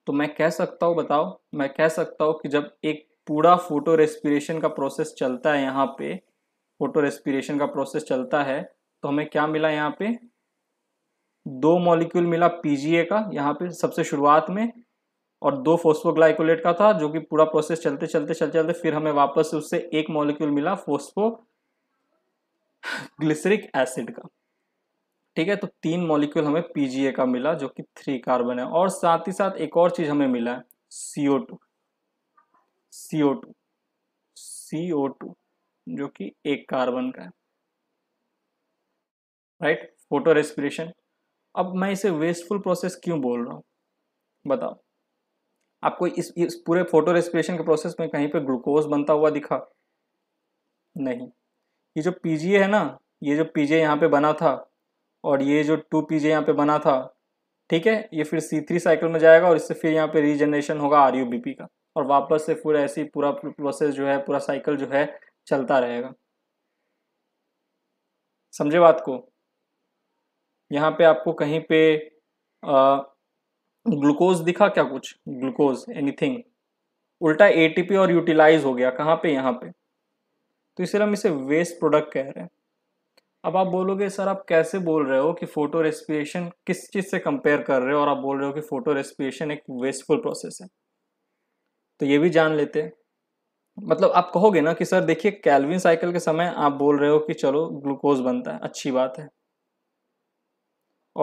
तो मैं कह सकता हूँ बताओ मैं कह सकता हूँ कि जब एक पूरा फोटो रेस्पिरेशन का प्रोसेस चलता है यहाँ पे फोटो रेस्पिरेशन का प्रोसेस चलता है तो हमें क्या मिला यहाँ पे दो मॉलिक्यूल मिला पीजीए का यहाँ पे सबसे शुरुआत में और दो फोस्फोग्लाइकोलेट का था जो कि पूरा प्रोसेस चलते चलते चलते चलते फिर हमें वापस उससे एक मॉलिक्यूल मिला फोस्फो ग्लिसरिक एसिड का ठीक है तो तीन मॉलिक्यूल हमें पीजीए का मिला जो कि थ्री कार्बन है और साथ ही साथ एक और चीज हमें मिला है CO two CO two CO two जो कि एक कार्बन का है राइट फोटो रेस्पिरेशन अब मैं इसे वेस्टफुल प्रोसेस क्यों बोल रहा हूं बताओ आपको इस, इस पूरे फोटो रेस्पिरेशन के प्रोसेस में कहीं पे ग्लूकोज बनता हुआ दिखा नहीं ये जो पीजीए है ना ये जो पीजीए यहाँ पे बना था और ये जो टू पी जे यहाँ पे बना था ठीक है ये फिर सी थ्री साइकिल में जाएगा और इससे फिर यहाँ पे रीजनरेशन होगा आर यू बी पी का और वापस से फिर ऐसी पूरा प्रोसेस जो है पूरा साइकिल जो है चलता रहेगा समझे बात को यहाँ पे आपको कहीं पे ग्लूकोज दिखा क्या कुछ ग्लूकोज एनीथिंग उल्टा एटीपी और यूटिलाइज हो गया कहाँ पे यहाँ पे तो इसलिए हम इसे वेस्ट प्रोडक्ट कह रहे हैं अब आप बोलोगे सर आप कैसे बोल रहे हो कि फोटो रेस्पिरेशन किस चीज़ से कंपेयर कर रहे हो और आप बोल रहे हो कि फोटो रेस्पिरेशन एक वेस्टफुल प्रोसेस है तो ये भी जान लेते मतलब आप कहोगे ना कि सर देखिए कैलविन साइकिल के समय आप बोल रहे हो कि चलो ग्लूकोज बनता है अच्छी बात है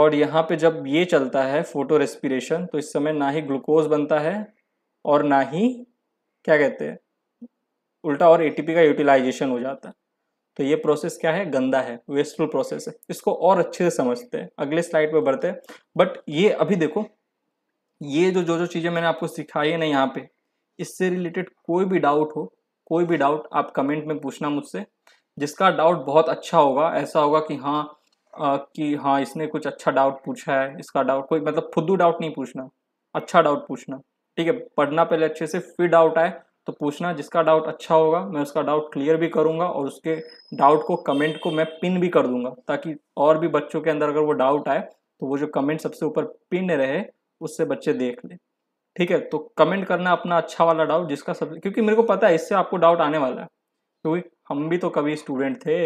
और यहाँ पे जब ये चलता है फोटो रेस्पिरेशन तो इस समय ना ही ग्लूकोज बनता है और ना ही क्या कहते हैं उल्टा और एटीपी का यूटिलाइजेशन हो जाता है तो ये प्रोसेस क्या है गंदा है वेस्टफुल प्रोसेस है इसको और अच्छे से समझते हैं अगले स्लाइड पे बढ़ते हैं बट ये अभी देखो ये जो जो जो चीज़ें मैंने आपको सिखाई है ना यहाँ पे इससे रिलेटेड कोई भी डाउट हो कोई भी डाउट आप कमेंट में पूछना मुझसे जिसका डाउट बहुत अच्छा होगा ऐसा होगा कि हाँ आ, कि हाँ इसने कुछ अच्छा डाउट पूछा है इसका डाउट कोई मतलब फुद्दू डाउट नहीं पूछना अच्छा डाउट पूछना ठीक है पढ़ना पहले अच्छे से फिर डाउट आए तो पूछना जिसका डाउट अच्छा होगा मैं उसका डाउट क्लियर भी करूँगा और उसके डाउट को कमेंट को मैं पिन भी कर दूंगा ताकि और भी बच्चों के अंदर अगर वो डाउट आए तो वो जो कमेंट सबसे ऊपर पिन रहे उससे बच्चे देख लें ठीक है तो कमेंट करना अपना अच्छा वाला डाउट जिसका सब क्योंकि मेरे को पता है इससे आपको डाउट आने वाला है क्योंकि हम भी तो कभी स्टूडेंट थे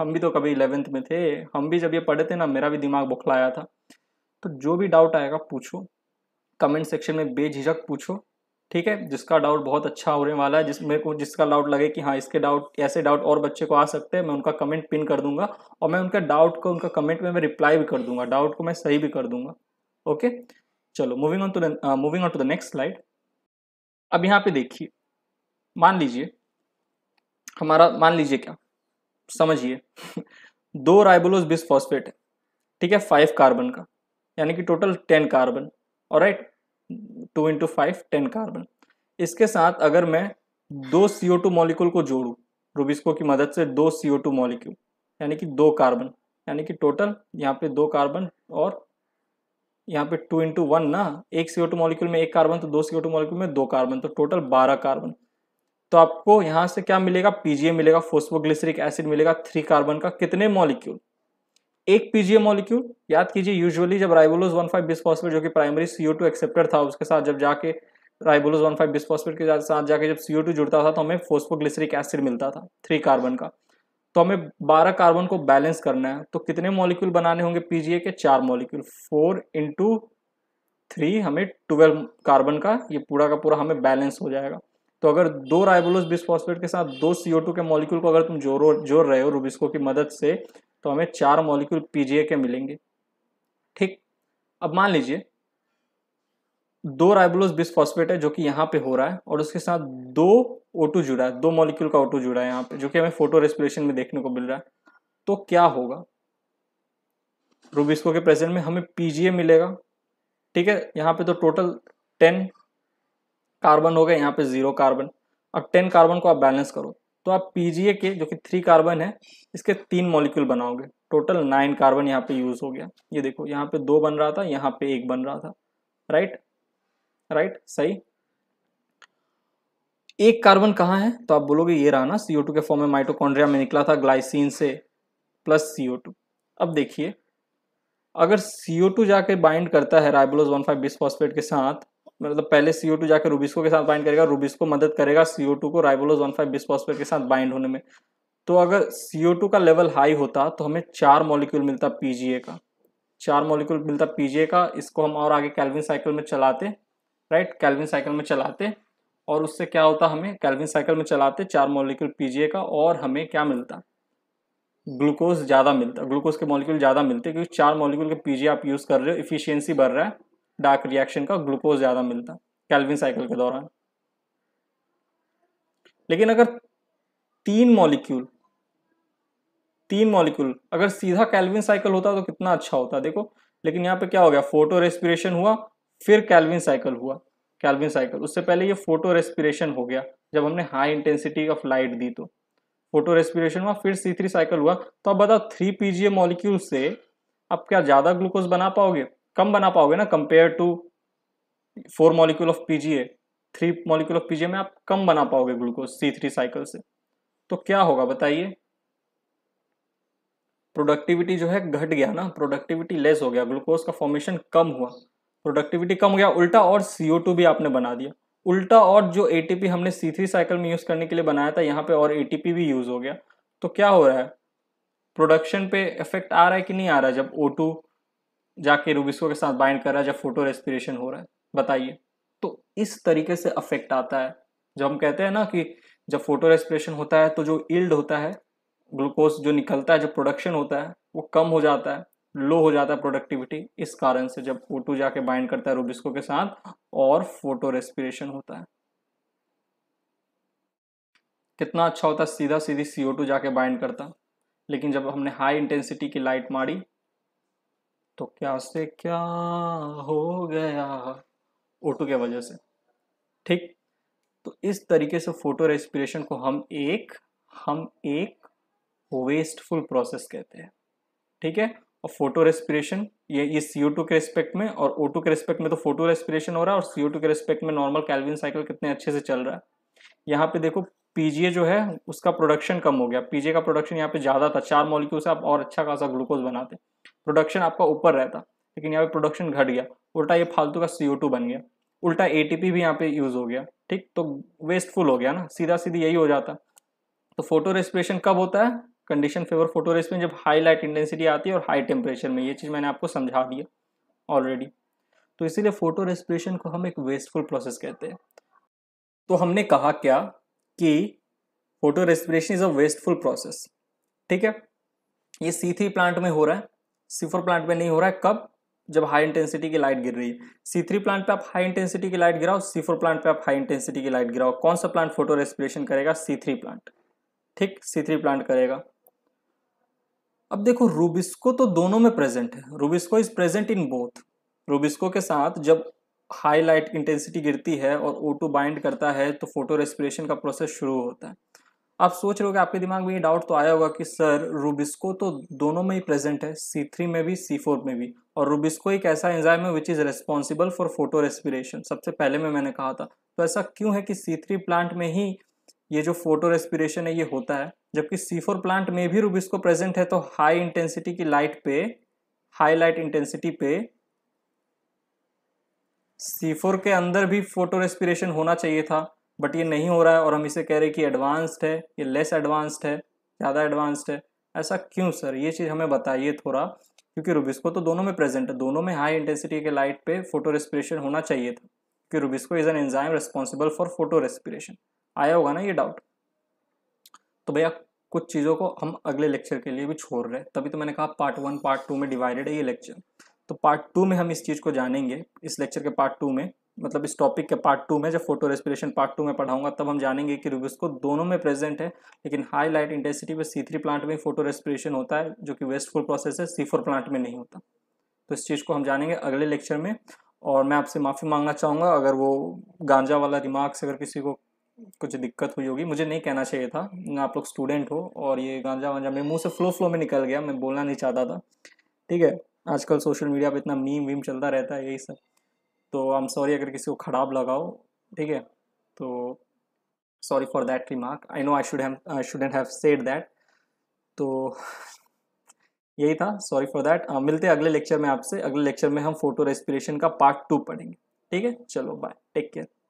हम भी तो कभी इलेवेंथ में थे हम भी जब ये पढ़े थे ना मेरा भी दिमाग बुखलाया था तो जो भी डाउट आएगा पूछो कमेंट सेक्शन में बेझिझक पूछो ठीक है जिसका डाउट बहुत अच्छा होने वाला है जिस मेरे को जिसका डाउट लगे कि हाँ इसके डाउट ऐसे डाउट और बच्चे को आ सकते हैं मैं उनका कमेंट पिन कर दूंगा और मैं उनका डाउट को उनका कमेंट में मैं रिप्लाई भी कर दूंगा डाउट को मैं सही भी कर दूंगा ओके चलो moving on to the moving on to the next slide अब यहाँ पे देखिए मान लीजिए हमारा मान लीजिए क्या समझिए दो राइबोलोज बिस फॉस्फेट है ठीक है फाइव कार्बन का यानी कि टोटल टेन कार्बन और right two into five ten carbon इसके साथ अगर मैं दो सी टू मॉलिक्यूल को जोड़ू रूबिस्को की मदद से दो सी टू मॉलिक्यूल यानी कि दो कार्बन यानी कि टोटल यहाँ पे दो कार्बन और यहाँ पे टू इंटू वन ना एक सी टू मॉलिक्यूल में एक कार्बन तो दो सी टू मॉलिक्यूल में दो कार्बन तो टोटल बारह कार्बन तो आपको यहाँ से क्या मिलेगा पीजीए मिलेगा फोस्फोग्लिसरिक एसिड मिलेगा थ्री कार्बन का कितने मॉलिक्यूल एक पीजीए मॉलिक्यूल याद कीजिए यूजुअली जब राइबोलोज वन फाइव बिस्फॉस्फेट जो कि प्राइमरी सीओ टू एक्सेप्टर था उसके साथ जब जाके राइबोलोज वन फाइव बिस्फॉस्फेट के साथ जाके जब सीओ टू जुड़ता था तो हमें फोस्फोग्लिसरिक एसिड मिलता था थ्री कार्बन का तो हमें बारह कार्बन को बैलेंस करना है तो कितने मॉलिक्यूल बनाने होंगे पीजीए के चार मॉलिक्यूल फोर इंटू थ्री हमें ट्वेल्व कार्बन का ये पूरा का पूरा हमें बैलेंस हो जाएगा तो अगर दो राइबोलोज बिस्फॉस्फेट के साथ दो सीओ टू के मॉलिक्यूल को अगर तुम जोड़ो जोड़ रहे हो रुबिस्को की मदद से तो हमें चार मॉलिक्यूल पीजीए के मिलेंगे ठीक अब मान लीजिए दो राइबुलोस बिस्फॉस्फेट है जो कि यहाँ पे हो रहा है और उसके साथ दो O2 जुड़ा है दो मॉलिक्यूल का O2 जुड़ा है यहाँ पे जो कि हमें फोटो रेस्पिरेशन में देखने को मिल रहा है तो क्या होगा रूबिस्को के प्रेजेंट में हमें पीजीए मिलेगा ठीक है यहाँ पे तो टोटल टेन कार्बन हो गए यहाँ पे जीरो कार्बन अब टेन कार्बन को आप बैलेंस करो तो आप पीजीए के जो कि थ्री कार्बन है इसके तीन मॉलिक्यूल बनाओगे टोटल नाइन कार्बन यहाँ पे यूज हो गया ये देखो यहाँ पे दो बन रहा था यहाँ पे एक बन रहा था राइट राइट सही एक कार्बन कहाँ है तो आप बोलोगे ये रहा ना सीओ के फॉर्म में माइटोकॉन्ड्रिया में निकला था ग्लाइसिन से प्लस सीओ अब देखिए अगर सीओ टू जाके बाइंड करता है राइबुलस वन फाइव के साथ मतलब पहले सीओ टू जाकर रूबिस्को के साथ बाइंड करेगा रूबिस्को मदद करेगा सीओ टू को राइबोलोज वन फाइव बिस्पॉस्फेट के साथ बाइंड होने में तो अगर सीओ टू का लेवल हाई होता तो हमें चार मॉलिक्यूल मिलता पी जी ए का चार मॉलिक्यूल मिलता पी जी ए का इसको हम और आगे कैलविन साइकिल में चलाते राइट कैलविन साइकिल में चलाते और उससे क्या होता हमें कैलविन साइकिल में चलाते चार मॉलिक्यूल ए का और हमें क्या मिलता ग्लूकोज ज़्यादा मिलता ग्लूकोज के मॉलिक्यूल ज़्यादा मिलते क्योंकि चार मॉलिक्यूल के पीजीए आप यूज़ कर रहे हो इफिशियंसी बढ़ रहा है डार्क रिएक्शन का ग्लूकोज ज़्यादा मिलता कैलविन साइकिल के दौरान लेकिन अगर तीन मॉलिक्यूल तीन मॉलिक्यूल अगर सीधा कैलविन साइकिल होता तो कितना अच्छा होता देखो लेकिन यहाँ पे क्या हो गया फोटो रेस्पिरेशन हुआ फिर कैलविन साइकिल हुआ कैलविन साइकिल उससे पहले ये फोटो रेस्पिरेशन हो गया जब हमने हाई इंटेंसिटी ऑफ लाइट दी तो फोटो रेस्पिरेशन हुआ फिर सी थ्री साइकिल हुआ तो अब बताओ थ्री पीजीए मॉलिक्यूल से आप क्या ज़्यादा ग्लूकोज बना पाओगे कम बना पाओगे ना compare to four molecule of PGA three molecule of PGA में आप कम बना पाओगे ग्लूकोज सी थ्री साइकिल से तो क्या होगा बताइए प्रोडक्टिविटी जो है घट गया ना प्रोडक्टिविटी लेस हो गया ग्लूकोज का फॉर्मेशन कम हुआ प्रोडक्टिविटी कम हो गया उल्टा और सीओ टू भी आपने बना दिया उल्टा और जो पी हमने सी थ्री साइकिल में यूज करने के लिए बनाया था यहाँ पे और पी भी यूज हो गया तो क्या हो रहा है प्रोडक्शन पे इफेक्ट आ रहा है कि नहीं आ रहा है जब ओ टू जाके रूबिस्को के साथ बाइंड कर रहा है जब फोटो रेस्पिरेशन हो रहा है बताइए तो इस तरीके से अफेक्ट आता है जब हम कहते हैं ना कि जब फोटो रेस्पिरेशन होता है तो जो इल्ड होता है ग्लूकोज जो निकलता है जो प्रोडक्शन होता है वो कम हो जाता है लो हो जाता है प्रोडक्टिविटी इस कारण से जब ओ टू जाके बाइंड करता है रूबिस्को के साथ और फोटो रेस्पिरेशन होता है कितना अच्छा होता सीधा सीधी सी ओ टू जाके बाइंड करता लेकिन जब हमने हाई इंटेंसिटी की लाइट मारी तो क्या से क्या हो गया ओटू के वजह से ठीक तो इस तरीके से फोटो रेस्पिरेशन को हम एक हम एक वेस्टफुल प्रोसेस कहते हैं ठीक है और फोटो रेस्पिरेशन ये सीओ सी के रिस्पेक्ट में और ओ के रिस्पेक्ट में तो फोटो रेस्पिरेशन हो रहा है और सी के रिस्पेक्ट में नॉर्मल कैलविन साइकिल कितने अच्छे से चल रहा है यहाँ पे देखो पीजीए जो है उसका प्रोडक्शन कम हो गया पीजीए का प्रोडक्शन यहाँ पे ज़्यादा था चार मॉलिक्यूल से आप और अच्छा खासा ग्लूकोज बनाते प्रोडक्शन आपका ऊपर रहता लेकिन यहाँ पे प्रोडक्शन घट गया उल्टा ये फालतू का सी बन गया उल्टा ए भी यहाँ पे यूज़ हो गया ठीक तो वेस्टफुल हो गया ना सीधा सीधी यही हो जाता तो फोटो रेस्पिरेशन कब होता है कंडीशन फेवर फोटो रेस्पिरेशन जब हाई लाइट इंटेंसिटी आती है और हाई टेम्परेचर में ये चीज़ मैंने आपको समझा दिया ऑलरेडी तो इसीलिए फोटो रेस्पिरेशन को हम एक वेस्टफुल प्रोसेस कहते हैं तो हमने कहा क्या कि photorespiration is a wasteful process ठीक है ये सी थ्री प्लांट में हो रहा है सी फोर प्लांट में नहीं हो रहा है कब जब हाई इंटेंसिटी की लाइट गिर रही है सी थ्री प्लांट पे आप हाई इंटेंसिटी की लाइट गिराओ सी फोर प्लांट पे आप हाई इंटेंसिटी की लाइट गिराओ कौन सा प्लांट फोटो रेस्पिरेशन करेगा सी थ्री प्लांट ठीक सी थ्री प्लांट करेगा अब देखो रूबिस्को तो दोनों में प्रेजेंट है rubisco is present in both rubisco के साथ जब हाई लाइट इंटेंसिटी गिरती है और ओ टू बाइंड करता है तो फोटो रेस्पिरेशन का प्रोसेस शुरू होता है आप सोच रहे हो कि आपके दिमाग में ये डाउट तो आया होगा कि सर रूबिस्को तो दोनों में ही प्रेजेंट है सी थ्री में भी सी फोर में भी और रूबिस्को एक ऐसा एंजाइम है which is responsible for photorespiration सबसे पहले में मैंने कहा था तो ऐसा क्यों है कि सी थ्री प्लांट में ही ये जो फोटो रेस्पिरेशन है ये होता है जबकि सी फोर प्लांट में भी रूबिस्को प्रेजेंट है तो हाई इंटेंसिटी की लाइट पे हाई लाइट इंटेंसिटी पे सी फोर के अंदर भी फोटो रेस्पिरेशन होना चाहिए था बट ये नहीं हो रहा है और हम इसे कह रहे हैं कि एडवांस्ड है ये लेस एडवांस्ड है ज़्यादा एडवांस्ड है ऐसा क्यों सर ये चीज़ हमें बताइए थोड़ा क्योंकि रुबिस्को तो दोनों में प्रेजेंट है दोनों में हाई इंटेंसिटी के लाइट पे फोटो रेस्पिरेशन होना चाहिए था क्योंकि rubisco is an enzyme responsible for photorespiration आया होगा ना ये डाउट तो भैया कुछ चीज़ों को हम अगले लेक्चर के लिए भी छोड़ रहे हैं तभी तो मैंने कहा पार्ट वन पार्ट टू में डिवाइडेड है ये लेक्चर तो पार्ट टू में हम इस चीज़ को जानेंगे इस लेक्चर के पार्ट टू में मतलब इस टॉपिक के पार्ट टू में जब फोटो रेस्पिरेशन पार्ट टू में पढ़ाऊंगा तब हम जानेंगे कि को दोनों में प्रेजेंट है लेकिन हाई लाइट इंटेंसिटी में सी थ्री प्लांट में फोटो रेस्पिरेशन होता है जो कि वेस्टफुल प्रोसेस है सी फोर प्लांट में नहीं होता तो इस चीज़ को हम जानेंगे अगले लेक्चर में और मैं आपसे माफ़ी मांगना चाहूँगा अगर वो गांजा वाला रिमार्क्स अगर किसी को कुछ दिक्कत हुई होगी मुझे नहीं कहना चाहिए था ना आप लोग स्टूडेंट हो और ये गांजा वांजा मेरे मुँह से फ्लो फ्लो में निकल गया मैं बोलना नहीं चाहता था ठीक है आजकल सोशल मीडिया पे इतना मीम वीम चलता रहता है यही सब तो आई एम सॉरी अगर किसी को ख़राब लगाओ ठीक है तो sorry for that remark I know I should I shouldn't have said that तो यही था सॉरी फॉर दैट मिलते हैं अगले लेक्चर में आपसे अगले लेक्चर में हम फोटो रेस्पिरेशन का पार्ट टू पढ़ेंगे ठीक है चलो बाय टेक केयर